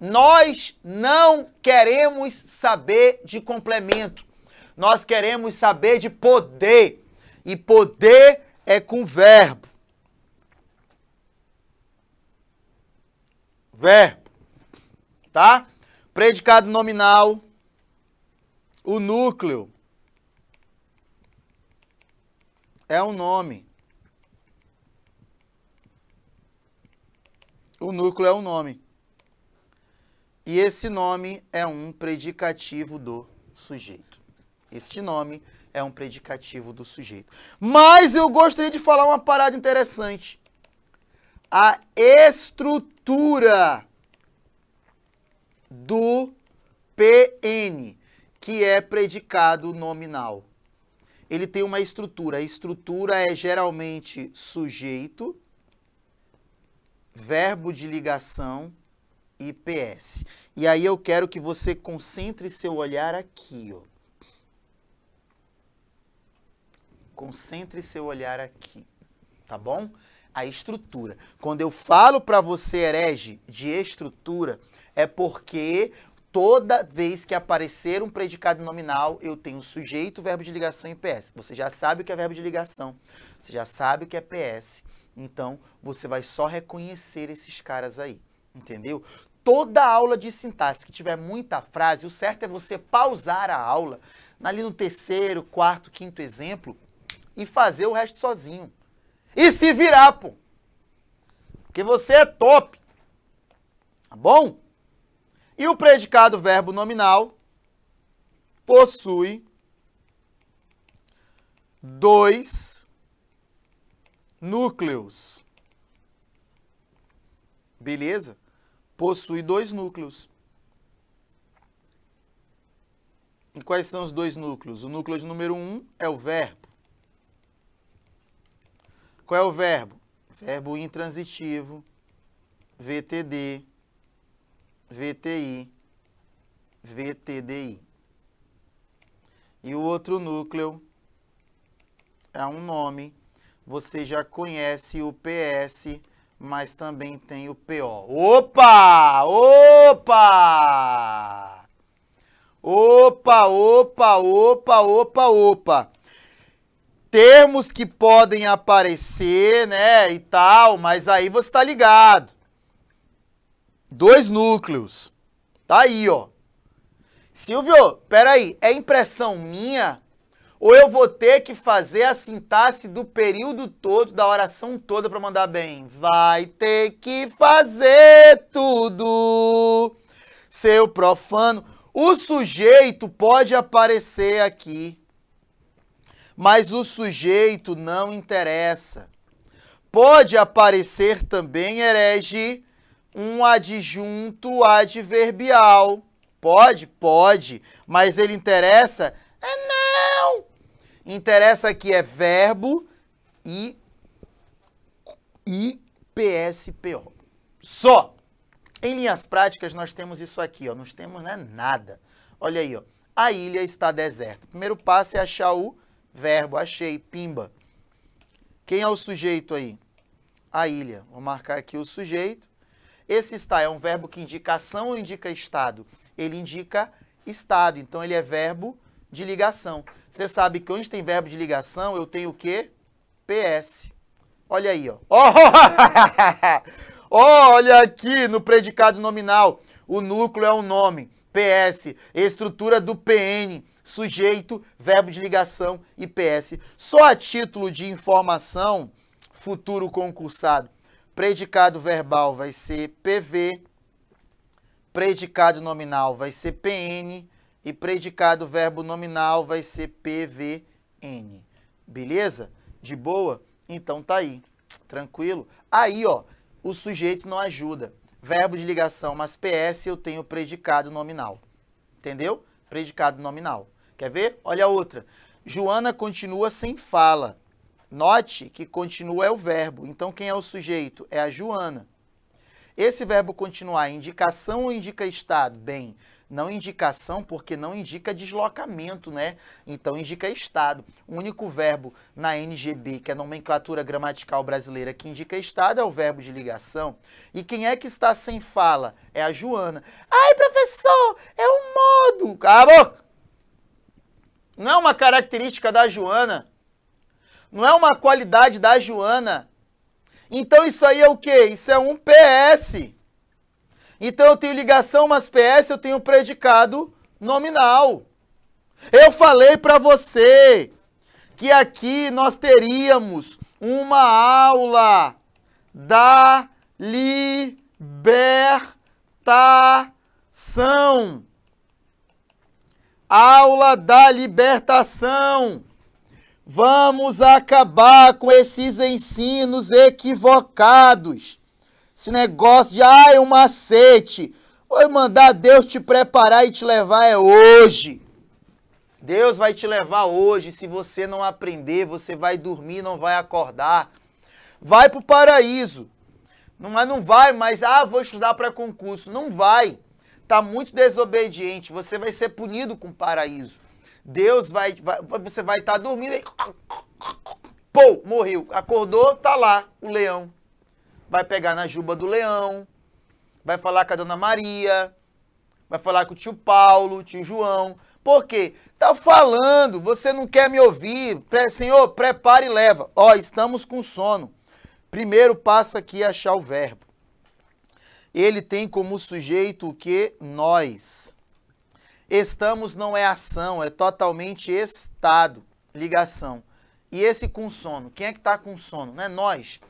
Nós não queremos saber de complemento. Nós queremos saber de poder. E poder é com verbo. Verbo. Tá? Predicado nominal o núcleo é um nome. O núcleo é um nome. E esse nome é um predicativo do sujeito. Este nome é um predicativo do sujeito. Mas eu gostaria de falar uma parada interessante. A estrutura do PN que é predicado nominal. Ele tem uma estrutura. A estrutura é geralmente sujeito, verbo de ligação e PS. E aí eu quero que você concentre seu olhar aqui, ó. Concentre seu olhar aqui, tá bom? A estrutura. Quando eu falo para você, herege, de estrutura, é porque Toda vez que aparecer um predicado nominal, eu tenho sujeito, verbo de ligação e PS. Você já sabe o que é verbo de ligação, você já sabe o que é PS. Então, você vai só reconhecer esses caras aí, entendeu? Toda aula de sintaxe que tiver muita frase, o certo é você pausar a aula ali no terceiro, quarto, quinto exemplo e fazer o resto sozinho. E se virar, pô! Porque você é top! Tá bom? E o predicado verbo nominal possui dois núcleos. Beleza? Possui dois núcleos. E quais são os dois núcleos? O núcleo de número 1 um é o verbo. Qual é o verbo? Verbo intransitivo, VTD, VTI, VTDI. E o outro núcleo é um nome. Você já conhece o PS, mas também tem o PO. Opa! Opa! Opa, opa, opa, opa, opa. Termos que podem aparecer, né, e tal, mas aí você tá ligado. Dois núcleos. Tá aí, ó. Silvio, peraí, é impressão minha? Ou eu vou ter que fazer a sintaxe do período todo, da oração toda para mandar bem? Vai ter que fazer tudo, seu profano. O sujeito pode aparecer aqui, mas o sujeito não interessa. Pode aparecer também herege um adjunto adverbial. Pode? Pode. Mas ele interessa? É não! Interessa que é verbo e e PSPO. Só! Em linhas práticas, nós temos isso aqui, ó. Nós temos né, nada. Olha aí, ó. A ilha está deserta. O primeiro passo é achar o verbo. Achei, pimba. Quem é o sujeito aí? A ilha. Vou marcar aqui o sujeito. Esse está é um verbo que indica ação ou indica estado? Ele indica estado, então ele é verbo de ligação. Você sabe que onde tem verbo de ligação, eu tenho o quê? PS. Olha aí, ó. Oh! Olha aqui no predicado nominal. O núcleo é o um nome. PS. Estrutura do PN. Sujeito, verbo de ligação e PS. Só a título de informação, futuro concursado. Predicado verbal vai ser PV, predicado nominal vai ser PN e predicado verbo nominal vai ser PVN. Beleza? De boa? Então tá aí. Tranquilo? Aí, ó, o sujeito não ajuda. Verbo de ligação mais PS, eu tenho predicado nominal. Entendeu? Predicado nominal. Quer ver? Olha a outra. Joana continua sem fala. Note que continua é o verbo, então quem é o sujeito? É a Joana. Esse verbo continuar, indicação ou indica estado? Bem, não indicação porque não indica deslocamento, né? Então indica estado. O único verbo na NGB, que é a nomenclatura gramatical brasileira, que indica estado é o verbo de ligação. E quem é que está sem fala? É a Joana. Ai, professor, é um modo. Acabou! Não é uma característica da Joana. Não é uma qualidade da Joana. Então isso aí é o quê? Isso é um PS. Então eu tenho ligação, mas PS eu tenho predicado nominal. Eu falei para você que aqui nós teríamos uma aula da libertação. Aula da libertação. Vamos acabar com esses ensinos equivocados. Esse negócio de, ah, é um macete. Vou mandar Deus te preparar e te levar é hoje. Deus vai te levar hoje. Se você não aprender, você vai dormir, não vai acordar. Vai para o paraíso. Não, mas não vai Mas ah, vou estudar para concurso. Não vai. Tá muito desobediente. Você vai ser punido com o paraíso. Deus vai, vai você vai estar tá dormindo pô, morreu. Acordou, tá lá o leão. Vai pegar na juba do leão, vai falar com a dona Maria, vai falar com o tio Paulo, o tio João. Por quê? Tá falando, você não quer me ouvir. Senhor, prepare e leva. Ó, estamos com sono. Primeiro passo aqui é achar o verbo. Ele tem como sujeito o que? Nós. Estamos não é ação, é totalmente estado, ligação. E esse com sono, quem é que está com sono? Não é nós.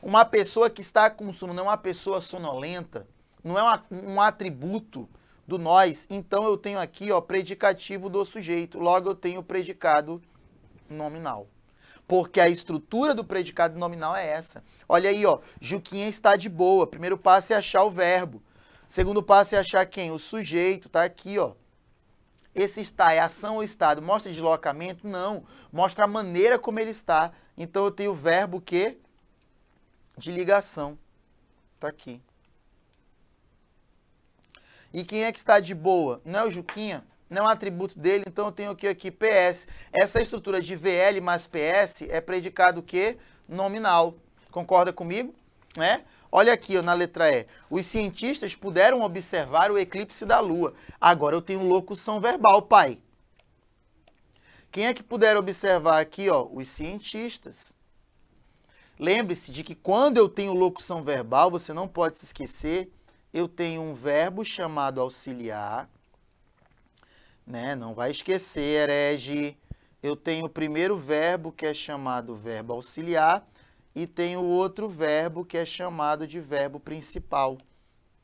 Uma pessoa que está com sono não é uma pessoa sonolenta, não é uma, um atributo do nós. Então eu tenho aqui o predicativo do sujeito, logo eu tenho o predicado nominal. Porque a estrutura do predicado nominal é essa. Olha aí, ó, Juquinha está de boa. Primeiro passo é achar o verbo. Segundo passo é achar quem? O sujeito, tá aqui, ó. Esse estar é ação ou estado? Mostra deslocamento? Não. Mostra a maneira como ele está. Então eu tenho o verbo que? De ligação. Está aqui. E quem é que está de boa? Não é o Juquinha? Não é um atributo dele, então eu tenho aqui, aqui PS. Essa estrutura de VL mais PS é predicado que? Nominal. Concorda comigo? Né? Olha aqui ó, na letra E. Os cientistas puderam observar o eclipse da Lua. Agora eu tenho locução verbal, pai. Quem é que puder observar aqui? Ó, os cientistas. Lembre-se de que quando eu tenho locução verbal, você não pode se esquecer, eu tenho um verbo chamado auxiliar. Né? Não vai esquecer, herege. Eu tenho o primeiro verbo que é chamado verbo auxiliar e tem o outro verbo que é chamado de verbo principal.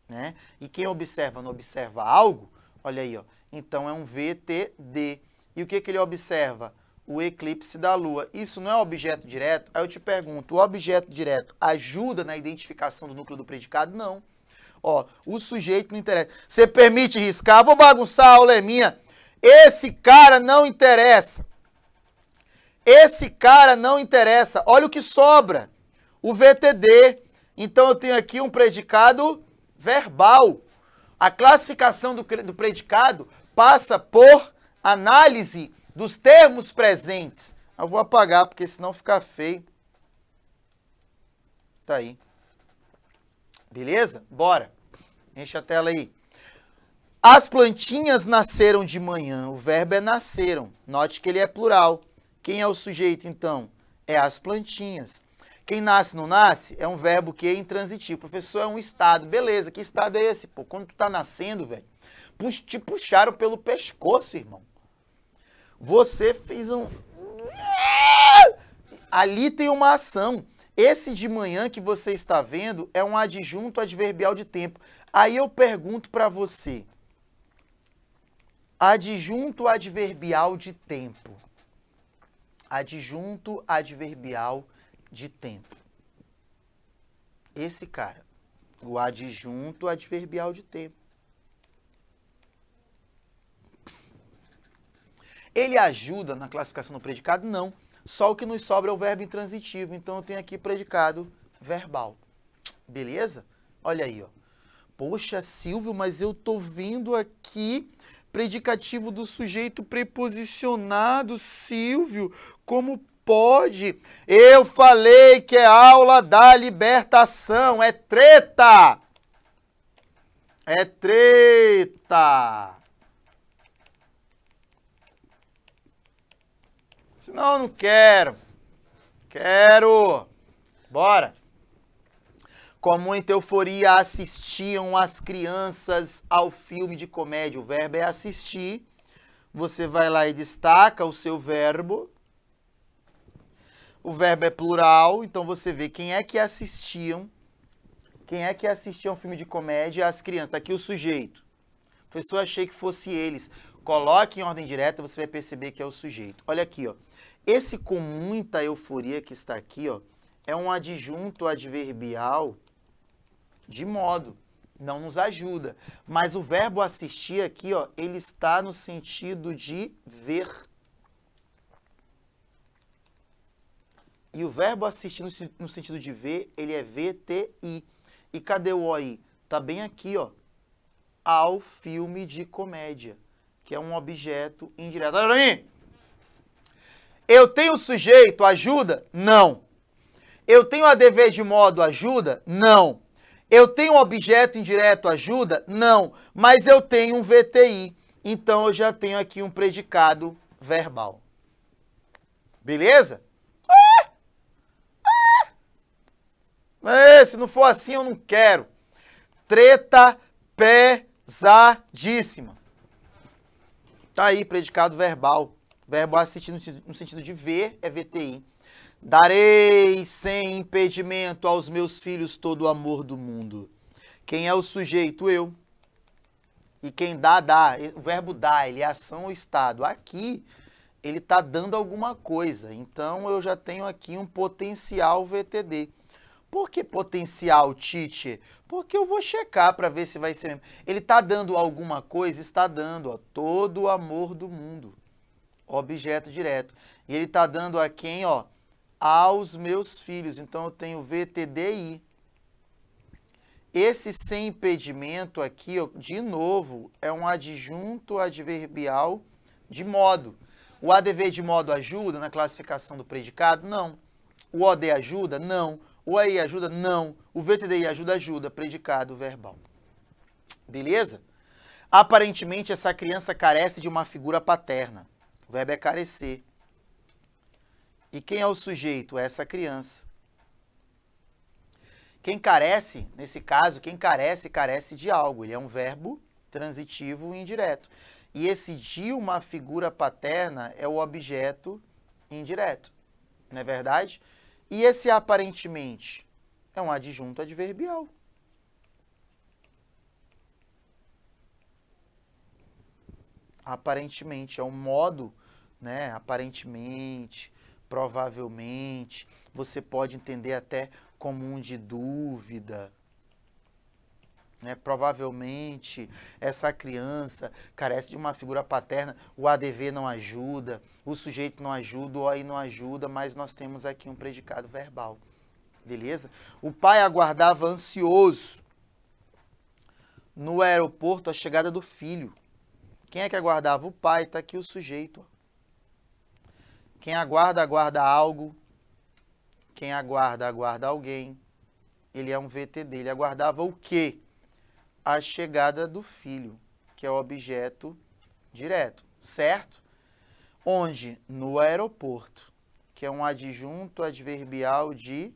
Né? E quem observa não observa algo, olha aí, ó. então é um VTD. E o que, que ele observa? O eclipse da Lua. Isso não é objeto direto? Aí eu te pergunto, o objeto direto ajuda na identificação do núcleo do predicado? Não. Ó, o sujeito não interessa. Você permite riscar? Vou bagunçar, a aula é minha. Esse cara não interessa. Esse cara não interessa. Olha o que sobra. O VTD. Então eu tenho aqui um predicado verbal. A classificação do, do predicado passa por análise dos termos presentes. Eu vou apagar, porque senão fica feio. Tá aí. Beleza? Bora. Enche a tela aí. As plantinhas nasceram de manhã. O verbo é nasceram. Note que ele é plural. Quem é o sujeito, então? É as plantinhas. Quem nasce, não nasce, é um verbo que é intransitivo. Professor, é um estado. Beleza, que estado é esse? Pô, quando tu tá nascendo, velho, te puxaram pelo pescoço, irmão. Você fez um... Ali tem uma ação. Esse de manhã que você está vendo é um adjunto adverbial de tempo. Aí eu pergunto para você. Adjunto adverbial de tempo adjunto adverbial de tempo. Esse cara, o adjunto adverbial de tempo. Ele ajuda na classificação do predicado? Não. Só o que nos sobra é o verbo intransitivo. Então eu tenho aqui predicado verbal. Beleza? Olha aí, ó. Poxa, Silvio, mas eu tô vendo aqui predicativo do sujeito preposicionado, Silvio, como pode? Eu falei que é aula da libertação, é treta! É treta! Senão eu não quero. Quero. Bora. Com muita euforia assistiam as crianças ao filme de comédia. O verbo é assistir. Você vai lá e destaca o seu verbo. O verbo é plural, então você vê quem é que assistiam. Quem é que assistia um filme de comédia? As crianças. Está aqui o sujeito. professor achei que fosse eles. Coloque em ordem direta, você vai perceber que é o sujeito. Olha aqui, ó. Esse com muita euforia que está aqui, ó, é um adjunto adverbial de modo, não nos ajuda. Mas o verbo assistir aqui, ó, ele está no sentido de ver. E o verbo assistir no sentido de ver, ele é VTI. E cadê o OI? Está bem aqui, ó. Ao filme de comédia, que é um objeto indireto. Olha pra mim! Eu tenho sujeito, ajuda? Não. Eu tenho ADV de modo, ajuda? Não. Eu tenho um objeto indireto ajuda? Não, mas eu tenho um VTI. Então eu já tenho aqui um predicado verbal. Beleza? Ah! Ah! É, se não for assim, eu não quero. Treta pesadíssima. Tá aí, predicado verbal. Verbo assistir no sentido de ver é VTI. Darei sem impedimento aos meus filhos todo o amor do mundo. Quem é o sujeito? Eu. E quem dá, dá. O verbo dar, ele é ação ou estado. Aqui, ele está dando alguma coisa. Então, eu já tenho aqui um potencial VTD. Por que potencial, Tite? Porque eu vou checar para ver se vai ser mesmo. Ele está dando alguma coisa? Está dando, ó, todo o amor do mundo. Objeto direto. E ele está dando a quem, ó, aos meus filhos. Então eu tenho VTDI. Esse sem impedimento aqui, ó, de novo, é um adjunto adverbial de modo. O ADV de modo ajuda na classificação do predicado? Não. O OD ajuda? Não. O AI ajuda? Não. O VTDI ajuda? Ajuda. Predicado verbal. Beleza? Aparentemente, essa criança carece de uma figura paterna. O verbo é carecer. E quem é o sujeito? É essa criança. Quem carece, nesse caso, quem carece, carece de algo. Ele é um verbo transitivo indireto. E esse de uma figura paterna é o objeto indireto. Não é verdade? E esse aparentemente é um adjunto adverbial. Aparentemente, é um modo, né? Aparentemente, provavelmente, você pode entender até como um de dúvida. Né? Provavelmente essa criança carece de uma figura paterna, o ADV não ajuda, o sujeito não ajuda, o OI não ajuda, mas nós temos aqui um predicado verbal. Beleza? O pai aguardava ansioso no aeroporto a chegada do filho. Quem é que aguardava? O pai, está aqui o sujeito. Quem aguarda, aguarda algo. Quem aguarda, aguarda alguém. Ele é um VTD. Ele aguardava o quê? A chegada do filho, que é o objeto direto, certo? Onde? No aeroporto, que é um adjunto adverbial de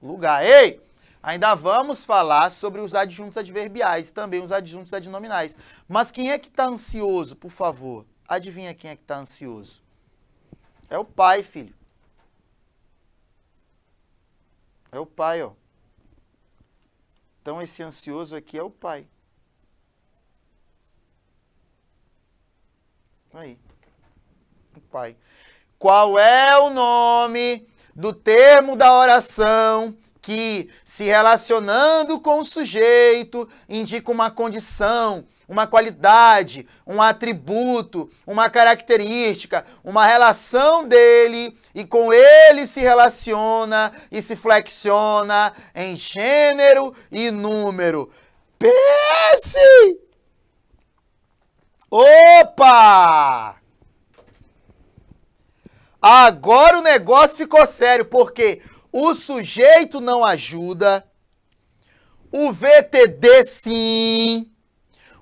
lugar. Ei! Ainda vamos falar sobre os adjuntos adverbiais, também os adjuntos adnominais. Mas quem é que está ansioso, por favor? Adivinha quem é que está ansioso? É o pai, filho. É o pai, ó. Então esse ansioso aqui é o pai. Aí. O pai. Qual é o nome do termo da oração que, se relacionando com o sujeito, indica uma condição uma qualidade, um atributo, uma característica, uma relação dele e com ele se relaciona e se flexiona em gênero e número. PS! Opa! Agora o negócio ficou sério, porque o sujeito não ajuda, o VTD sim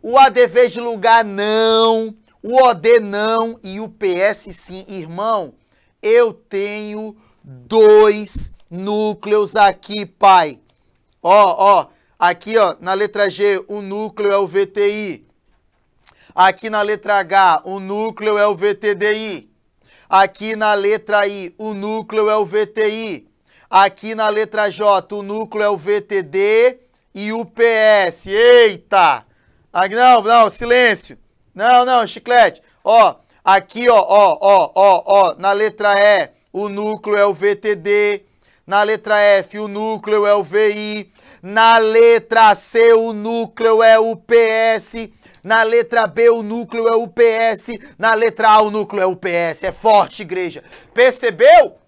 o ADV de lugar não, o OD não e o PS sim. Irmão, eu tenho dois núcleos aqui, pai. Ó, ó, aqui ó, na letra G o núcleo é o VTI. Aqui na letra H o núcleo é o VTDI. Aqui na letra I o núcleo é o VTI. Aqui na letra J o núcleo é o VTD e o PS. Eita! Ah, não, não, silêncio. Não, não, chiclete. Ó, aqui, ó, ó, ó, ó, ó, na letra E, o núcleo é o VTD. Na letra F, o núcleo é o VI. Na letra C, o núcleo é o PS. Na letra B, o núcleo é o PS. Na letra A, o núcleo é o PS. É forte, igreja. Percebeu?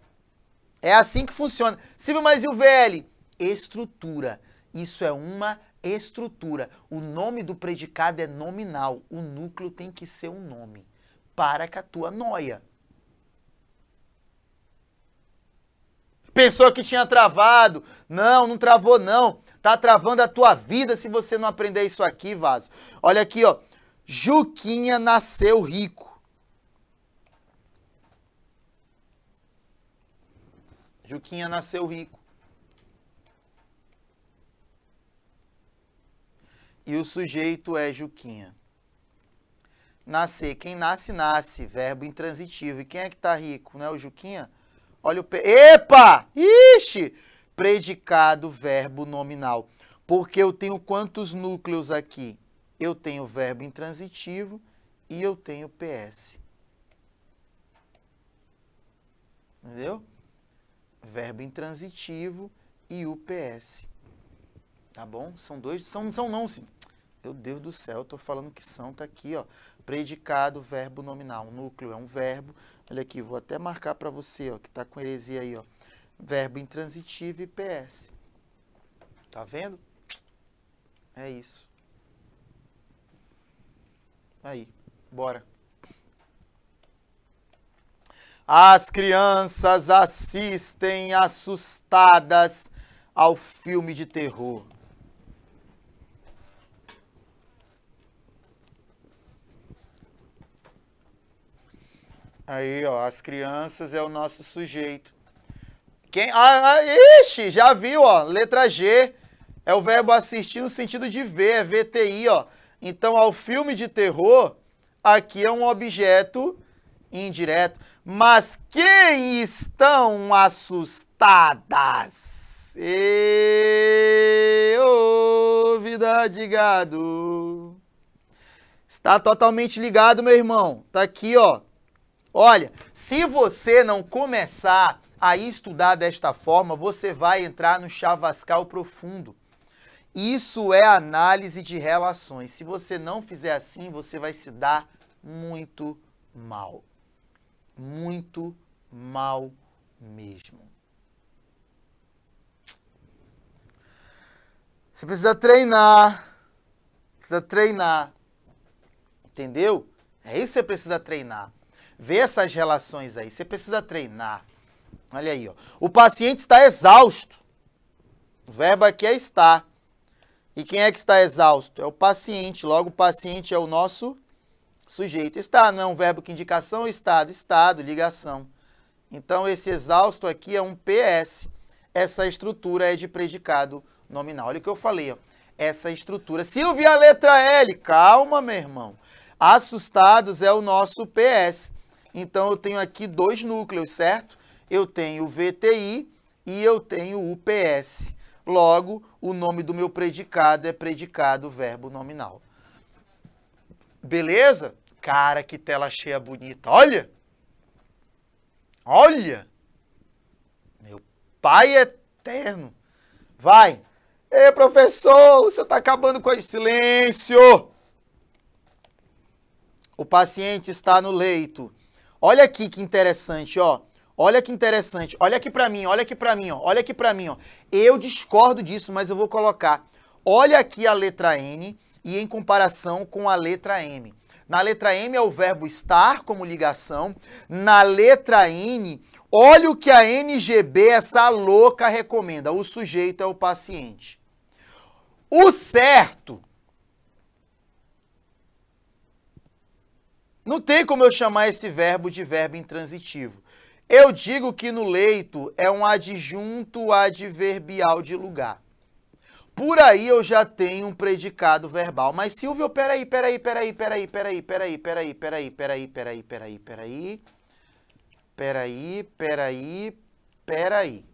É assim que funciona. Silvio, mas e o VL? Estrutura. Isso é uma estrutura. O nome do predicado é nominal. O núcleo tem que ser um nome. Para com a tua noia. Pensou que tinha travado. Não, não travou não. Tá travando a tua vida se você não aprender isso aqui, Vaso. Olha aqui, ó. Juquinha nasceu rico. Juquinha nasceu rico. e o sujeito é Juquinha. Nascer, quem nasce, nasce, verbo intransitivo. E quem é que tá rico, né? O Juquinha? Olha o... Pe... Epa! Ixi! Predicado, verbo nominal. Porque eu tenho quantos núcleos aqui? Eu tenho verbo intransitivo e eu tenho PS. Entendeu? Verbo intransitivo e o PS. Tá bom? São dois, são, são não, sim. Meu Deus do céu, eu tô falando que são, tá aqui, ó. Predicado, verbo nominal. Núcleo é um verbo. Olha aqui, vou até marcar para você, ó, que tá com heresia aí, ó. Verbo intransitivo e PS. Tá vendo? É isso. Aí, bora. As crianças assistem assustadas ao filme de terror. Aí, ó, as crianças é o nosso sujeito. Quem? Ah, ah, ixi, já viu, ó. Letra G é o verbo assistir no sentido de ver, é VTI, ó. Então, ao filme de terror, aqui é um objeto indireto. Mas quem estão assustadas? E oh, vida de gado. Está totalmente ligado, meu irmão. Tá aqui, ó. Olha, se você não começar a estudar desta forma, você vai entrar no chavascal profundo. Isso é análise de relações. Se você não fizer assim, você vai se dar muito mal. Muito mal mesmo. Você precisa treinar. Precisa treinar. Entendeu? É isso que você precisa treinar ver essas relações aí. Você precisa treinar. Olha aí, ó. O paciente está exausto. O verbo aqui é estar. E quem é que está exausto? É o paciente. Logo, o paciente é o nosso sujeito. Está não é um verbo que indicação ou é estado? Estado, ligação. Então, esse exausto aqui é um PS. Essa estrutura é de predicado nominal. Olha o que eu falei, ó. Essa estrutura. Silvia, a letra L. Calma, meu irmão. Assustados é o nosso PS. Então eu tenho aqui dois núcleos, certo? Eu tenho o VTI e eu tenho o UPS. Logo, o nome do meu predicado é predicado verbo nominal. Beleza? Cara, que tela cheia bonita. Olha! Olha! Meu pai eterno. Vai! Ei, professor, o senhor está acabando com a... Silêncio! O paciente está no leito. Olha aqui que interessante, ó. Olha que interessante. Olha aqui para mim, olha aqui para mim, ó. Olha aqui para mim, ó. Eu discordo disso, mas eu vou colocar. Olha aqui a letra N e em comparação com a letra M. Na letra M é o verbo estar como ligação. Na letra N, olha o que a NGB, essa louca, recomenda. O sujeito é o paciente. O certo Não tem como eu chamar esse verbo de verbo intransitivo. Eu digo que no leito é um adjunto adverbial de lugar. Por aí eu já tenho um predicado verbal. Mas Silvio, peraí, peraí, peraí, peraí, peraí, peraí, peraí, peraí, peraí, peraí, peraí, peraí, peraí, peraí, peraí.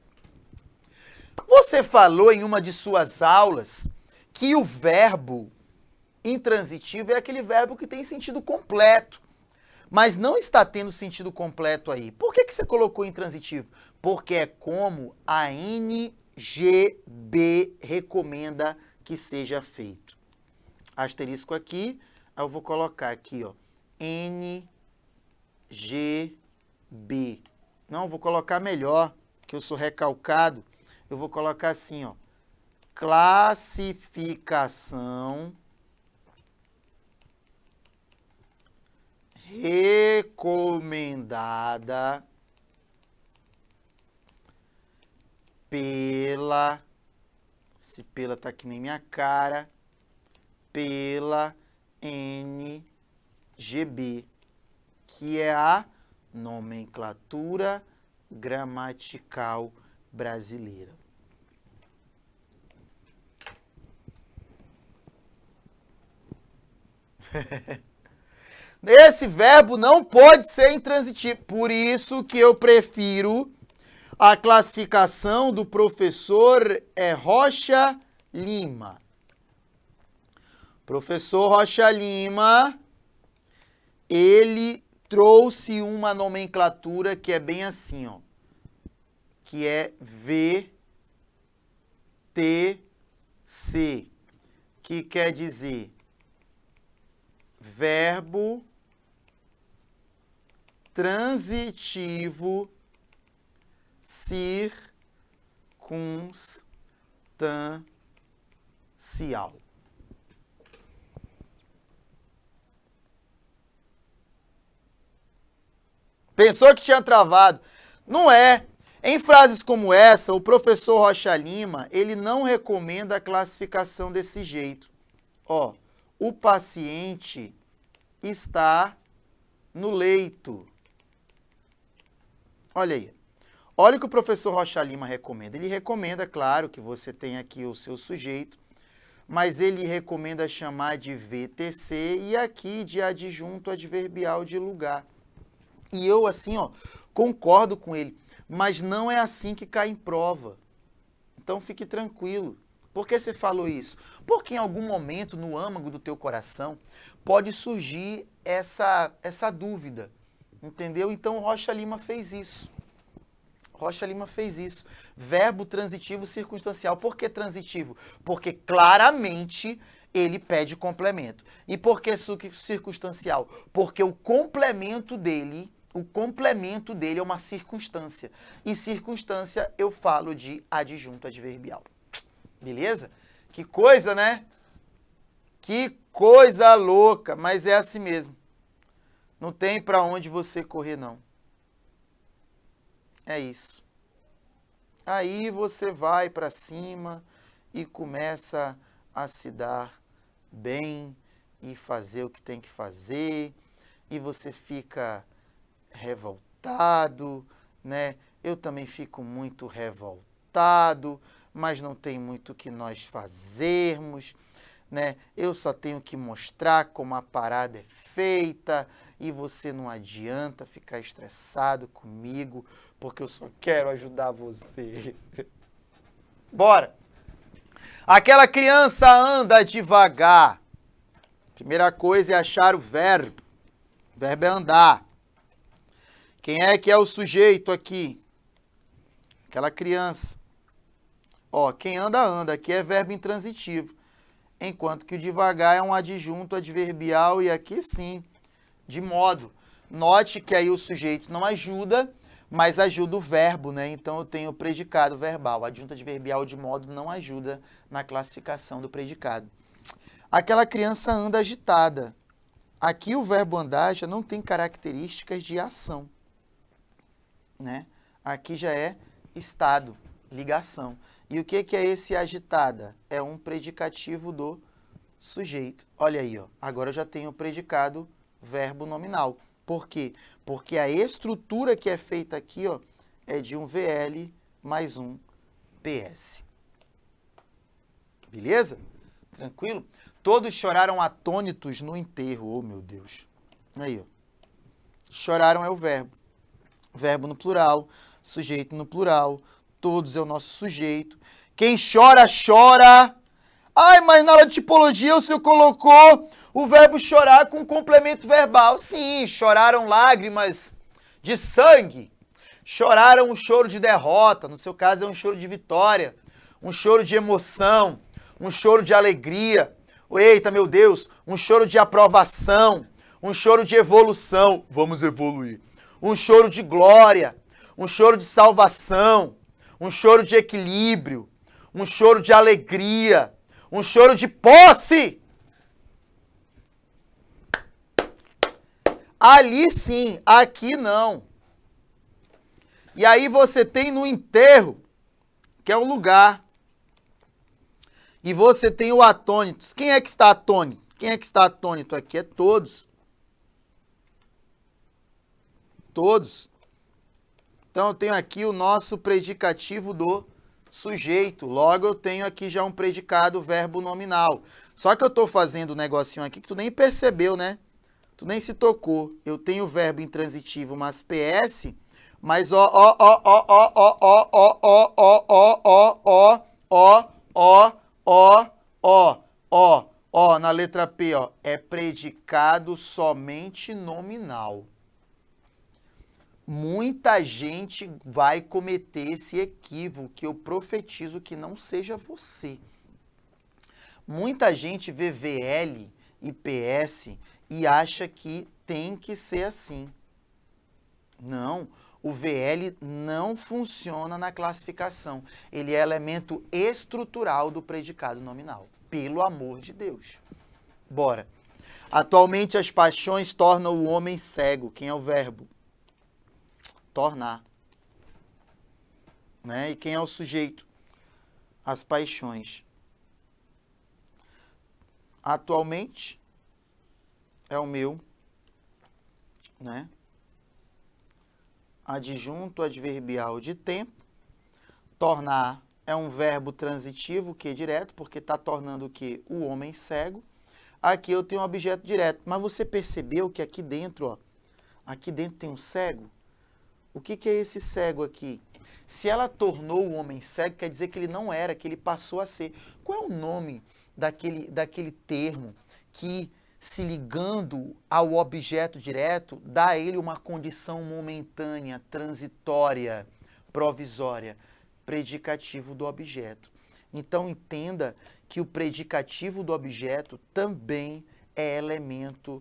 Você falou em uma de suas aulas que o verbo intransitivo é aquele verbo que tem sentido completo mas não está tendo sentido completo aí. Por que, que você colocou intransitivo? Porque é como a NGB recomenda que seja feito. Asterisco aqui, eu vou colocar aqui, ó, NGB. Não, vou colocar melhor, que eu sou recalcado. Eu vou colocar assim, ó, classificação recomendada pela se pela tá que nem minha cara pela NGB que é a nomenclatura gramatical brasileira. Esse verbo não pode ser intransitivo. Por isso que eu prefiro a classificação do professor é Rocha Lima. Professor Rocha Lima, ele trouxe uma nomenclatura que é bem assim, ó, que é VTC, que quer dizer verbo transitivo circunstancial. Pensou que tinha travado. Não é. Em frases como essa, o professor Rocha Lima, ele não recomenda a classificação desse jeito. Ó, o paciente está no leito. Olha aí. Olha o que o professor Rocha Lima recomenda. Ele recomenda, claro, que você tenha aqui o seu sujeito, mas ele recomenda chamar de VTC e aqui de adjunto adverbial de lugar. E eu, assim, ó, concordo com ele, mas não é assim que cai em prova. Então fique tranquilo. Por que você falou isso? Porque em algum momento, no âmago do teu coração, pode surgir essa, essa dúvida. Entendeu? Então Rocha Lima fez isso. Rocha Lima fez isso. Verbo transitivo circunstancial. Por que transitivo? Porque claramente ele pede complemento. E por que circunstancial? Porque o complemento dele, o complemento dele é uma circunstância. E circunstância eu falo de adjunto adverbial. Beleza? Que coisa, né? Que coisa louca, mas é assim mesmo. Não tem para onde você correr, não. É isso. Aí você vai para cima e começa a se dar bem e fazer o que tem que fazer e você fica revoltado, né? Eu também fico muito revoltado, mas não tem muito o que nós fazermos, né? Eu só tenho que mostrar como a parada é feita e você não adianta ficar estressado comigo, porque eu só quero ajudar você. Bora! Aquela criança anda devagar. Primeira coisa é achar o verbo. O verbo é andar. Quem é que é o sujeito aqui? Aquela criança. Ó, quem anda, anda. Aqui é verbo intransitivo. Enquanto que o devagar é um adjunto adverbial e aqui sim de modo. Note que aí o sujeito não ajuda, mas ajuda o verbo, né? Então eu tenho o predicado verbal. A adjunta adverbial de modo não ajuda na classificação do predicado. Aquela criança anda agitada. Aqui o verbo andar já não tem características de ação, né? Aqui já é estado, ligação. E o que, que é esse agitada? É um predicativo do sujeito. Olha aí, ó. agora eu já tenho o predicado verbo nominal. Por quê? Porque a estrutura que é feita aqui ó, é de um VL mais um PS. Beleza? Tranquilo? Todos choraram atônitos no enterro. Oh, meu Deus. Aí, ó. Choraram é o verbo. Verbo no plural, sujeito no plural, todos é o nosso sujeito. Quem chora, chora. Ai, mas na aula de tipologia o senhor colocou o verbo chorar com complemento verbal. Sim, choraram lágrimas de sangue. Choraram um choro de derrota, no seu caso é um choro de vitória, um choro de emoção, um choro de alegria. Eita, meu Deus, um choro de aprovação, um choro de evolução. Vamos evoluir. Um choro de glória, um choro de salvação, um choro de equilíbrio, um choro de alegria, um choro de posse. Ali sim, aqui não. E aí você tem no enterro, que é um lugar. E você tem o atônito. Quem é que está atônito? Quem é que está atônito aqui? É todos. Todos. Então eu tenho aqui o nosso predicativo do sujeito. Logo eu tenho aqui já um predicado verbo nominal. Só que eu estou fazendo um negocinho aqui que tu nem percebeu, né? Tu nem se tocou. Eu tenho verbo intransitivo, mas PS, mas ó, ó, ó, ó, ó, ó, ó, ó, ó, ó, ó, ó, ó, ó, ó, ó, ó, ó, na letra P, ó, é predicado somente nominal. Muita gente vai cometer esse equívoco que eu profetizo que não seja você. Muita gente vê VL e PS e acha que tem que ser assim. Não, o VL não funciona na classificação. Ele é elemento estrutural do predicado nominal. Pelo amor de Deus. Bora. Atualmente as paixões tornam o homem cego. Quem é o verbo? Tornar. Né? E quem é o sujeito? As paixões. Atualmente é o meu, né? Adjunto adverbial de tempo. Tornar é um verbo transitivo que é direto, porque está tornando o que? O homem cego. Aqui eu tenho um objeto direto. Mas você percebeu que aqui dentro, ó, aqui dentro tem um cego? O que, que é esse cego aqui? Se ela tornou o homem cego, quer dizer que ele não era, que ele passou a ser. Qual é o nome daquele, daquele termo que se ligando ao objeto direto, dá a ele uma condição momentânea, transitória, provisória, predicativo do objeto. Então entenda que o predicativo do objeto também é elemento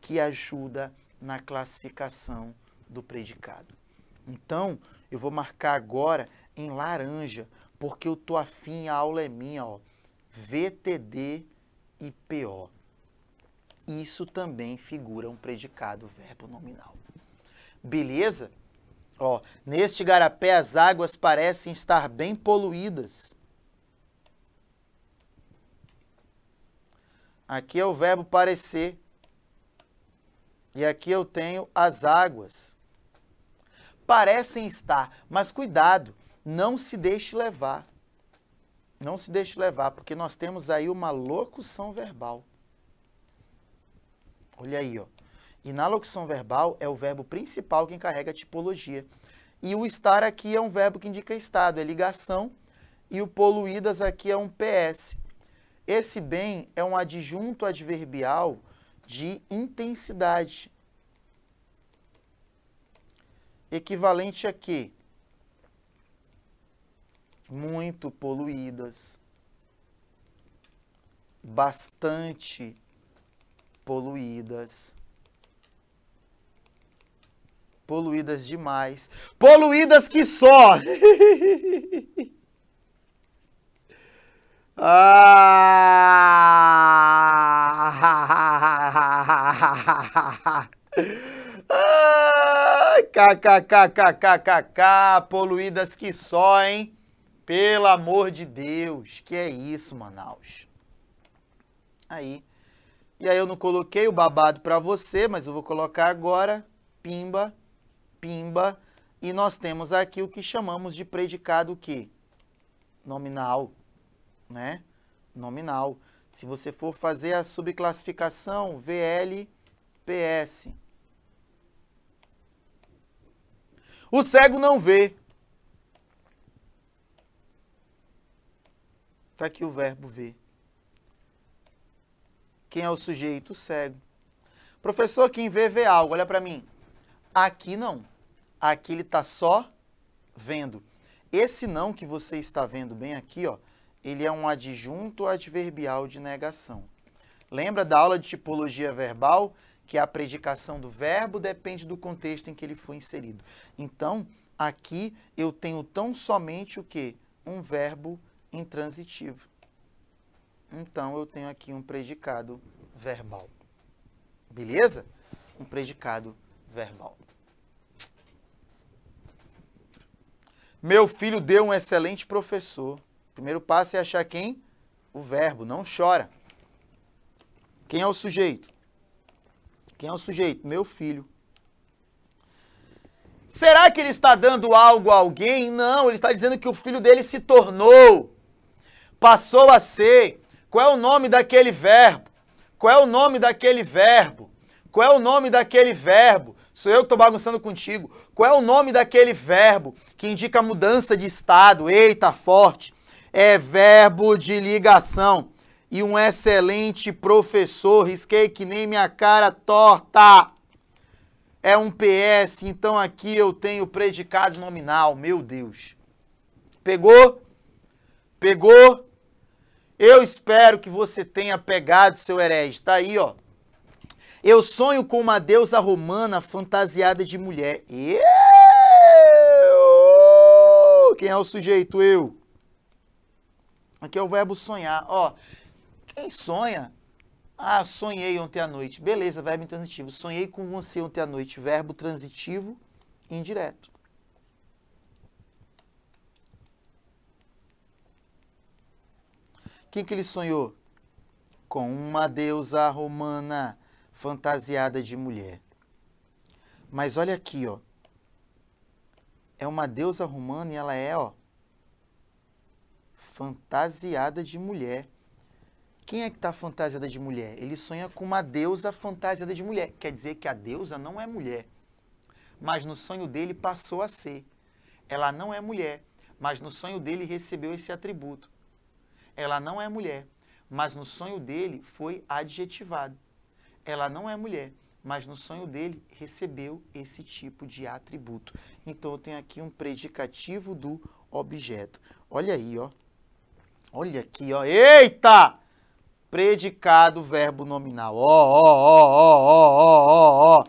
que ajuda na classificação do predicado. Então, eu vou marcar agora em laranja, porque eu tô afim, a aula é minha, ó. VTD e PO isso também figura um predicado verbo nominal. Beleza? Ó, neste garapé as águas parecem estar bem poluídas. Aqui é o verbo parecer. E aqui eu tenho as águas. Parecem estar, mas cuidado, não se deixe levar. Não se deixe levar, porque nós temos aí uma locução verbal. Olha aí, ó. E na locução verbal é o verbo principal que encarrega a tipologia. E o estar aqui é um verbo que indica estado, é ligação, e o poluídas aqui é um PS. Esse bem é um adjunto adverbial de intensidade. Equivalente a quê? Muito poluídas. Bastante poluídas. Poluídas demais. Poluídas que só. ah! KKKKKKK, poluídas que só, hein? Pelo amor de Deus, que é isso, Manaus? Aí, e aí eu não coloquei o babado para você, mas eu vou colocar agora pimba, pimba. E nós temos aqui o que chamamos de predicado que? Nominal, né? Nominal. Se você for fazer a subclassificação VLPS. O cego não vê. Está aqui o verbo ver. Quem é o sujeito? O cego. Professor, quem vê, vê algo. Olha para mim. Aqui não. Aqui ele está só vendo. Esse não que você está vendo bem aqui, ó, ele é um adjunto adverbial de negação. Lembra da aula de tipologia verbal? Que a predicação do verbo depende do contexto em que ele foi inserido. Então, aqui eu tenho tão somente o que? Um verbo intransitivo. Então eu tenho aqui um predicado verbal. Beleza? Um predicado verbal. Meu filho deu um excelente professor. primeiro passo é achar quem? O verbo, não chora. Quem é o sujeito? Quem é o sujeito? Meu filho. Será que ele está dando algo a alguém? Não, ele está dizendo que o filho dele se tornou, passou a ser, qual é o nome daquele verbo? Qual é o nome daquele verbo? Qual é o nome daquele verbo? Sou eu que estou bagunçando contigo. Qual é o nome daquele verbo que indica mudança de estado? Eita, forte. É verbo de ligação. E um excelente professor, risquei que nem minha cara torta. É um PS, então aqui eu tenho predicado nominal. Meu Deus. Pegou? Pegou? Eu espero que você tenha pegado seu herege. Tá aí, ó. Eu sonho com uma deusa romana fantasiada de mulher. Eu... Quem é o sujeito? Eu. Aqui é o verbo sonhar. Ó, quem sonha? Ah, sonhei ontem à noite. Beleza, verbo intransitivo. Sonhei com você ontem à noite. Verbo transitivo indireto. Quem que ele sonhou? Com uma deusa romana fantasiada de mulher. Mas olha aqui, ó. É uma deusa romana e ela é, ó, fantasiada de mulher. Quem é que está fantasiada de mulher? Ele sonha com uma deusa fantasiada de mulher. Quer dizer que a deusa não é mulher. Mas no sonho dele passou a ser. Ela não é mulher, mas no sonho dele recebeu esse atributo. Ela não é mulher, mas no sonho dele foi adjetivado. Ela não é mulher, mas no sonho dele recebeu esse tipo de atributo. Então eu tenho aqui um predicativo do objeto. Olha aí, ó. Olha aqui, ó. Eita! Predicado, verbo nominal. Ó, ó, ó, ó, ó, ó, ó.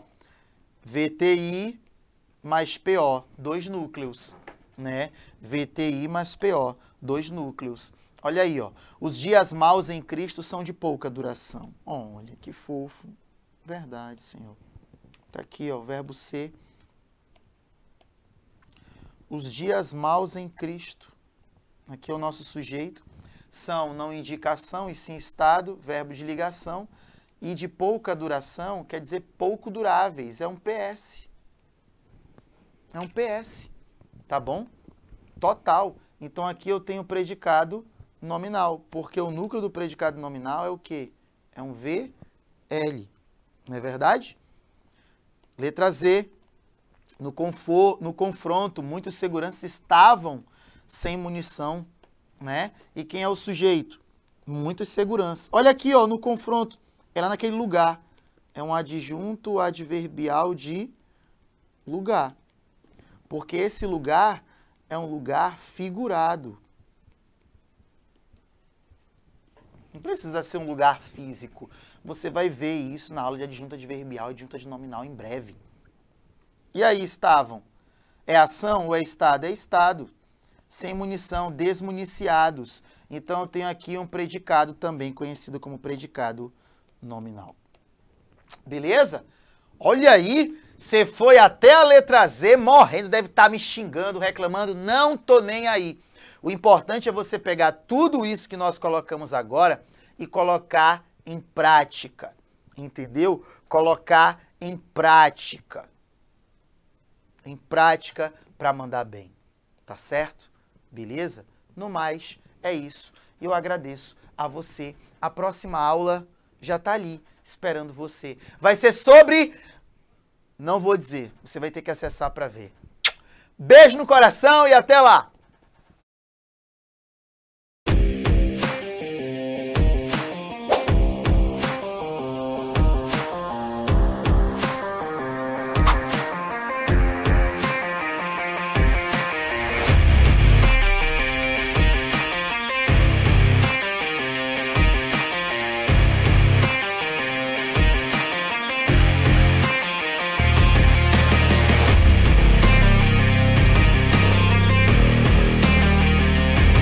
VTI mais PO, dois núcleos, né? VTI mais PO, dois núcleos. Olha aí, ó. Os dias maus em Cristo são de pouca duração. Olha, que fofo. Verdade, Senhor. Está aqui, ó, o verbo ser. Os dias maus em Cristo. Aqui é o nosso sujeito. São não indicação e sim estado, verbo de ligação. E de pouca duração quer dizer pouco duráveis. É um PS. É um PS. Tá bom? Total. Então aqui eu tenho predicado nominal, porque o núcleo do predicado nominal é o quê? É um VL, não é verdade? Letra Z. No, confor, no confronto, muitos seguranças estavam sem munição, né? E quem é o sujeito? Muitos seguranças. Olha aqui, ó, no confronto, era é naquele lugar. É um adjunto adverbial de lugar. Porque esse lugar é um lugar figurado. Não precisa ser um lugar físico. Você vai ver isso na aula de adjunta verbial e adjunta de nominal em breve. E aí estavam. É ação ou é estado? É estado. Sem munição, desmuniciados. Então eu tenho aqui um predicado também conhecido como predicado nominal. Beleza? Olha aí, você foi até a letra Z morrendo, deve estar tá me xingando, reclamando. Não tô nem aí. O importante é você pegar tudo isso que nós colocamos agora e colocar em prática. Entendeu? Colocar em prática. Em prática para mandar bem. Tá certo? Beleza? No mais, é isso. Eu agradeço a você. A próxima aula já está ali esperando você. Vai ser sobre. Não vou dizer, você vai ter que acessar para ver. Beijo no coração e até lá!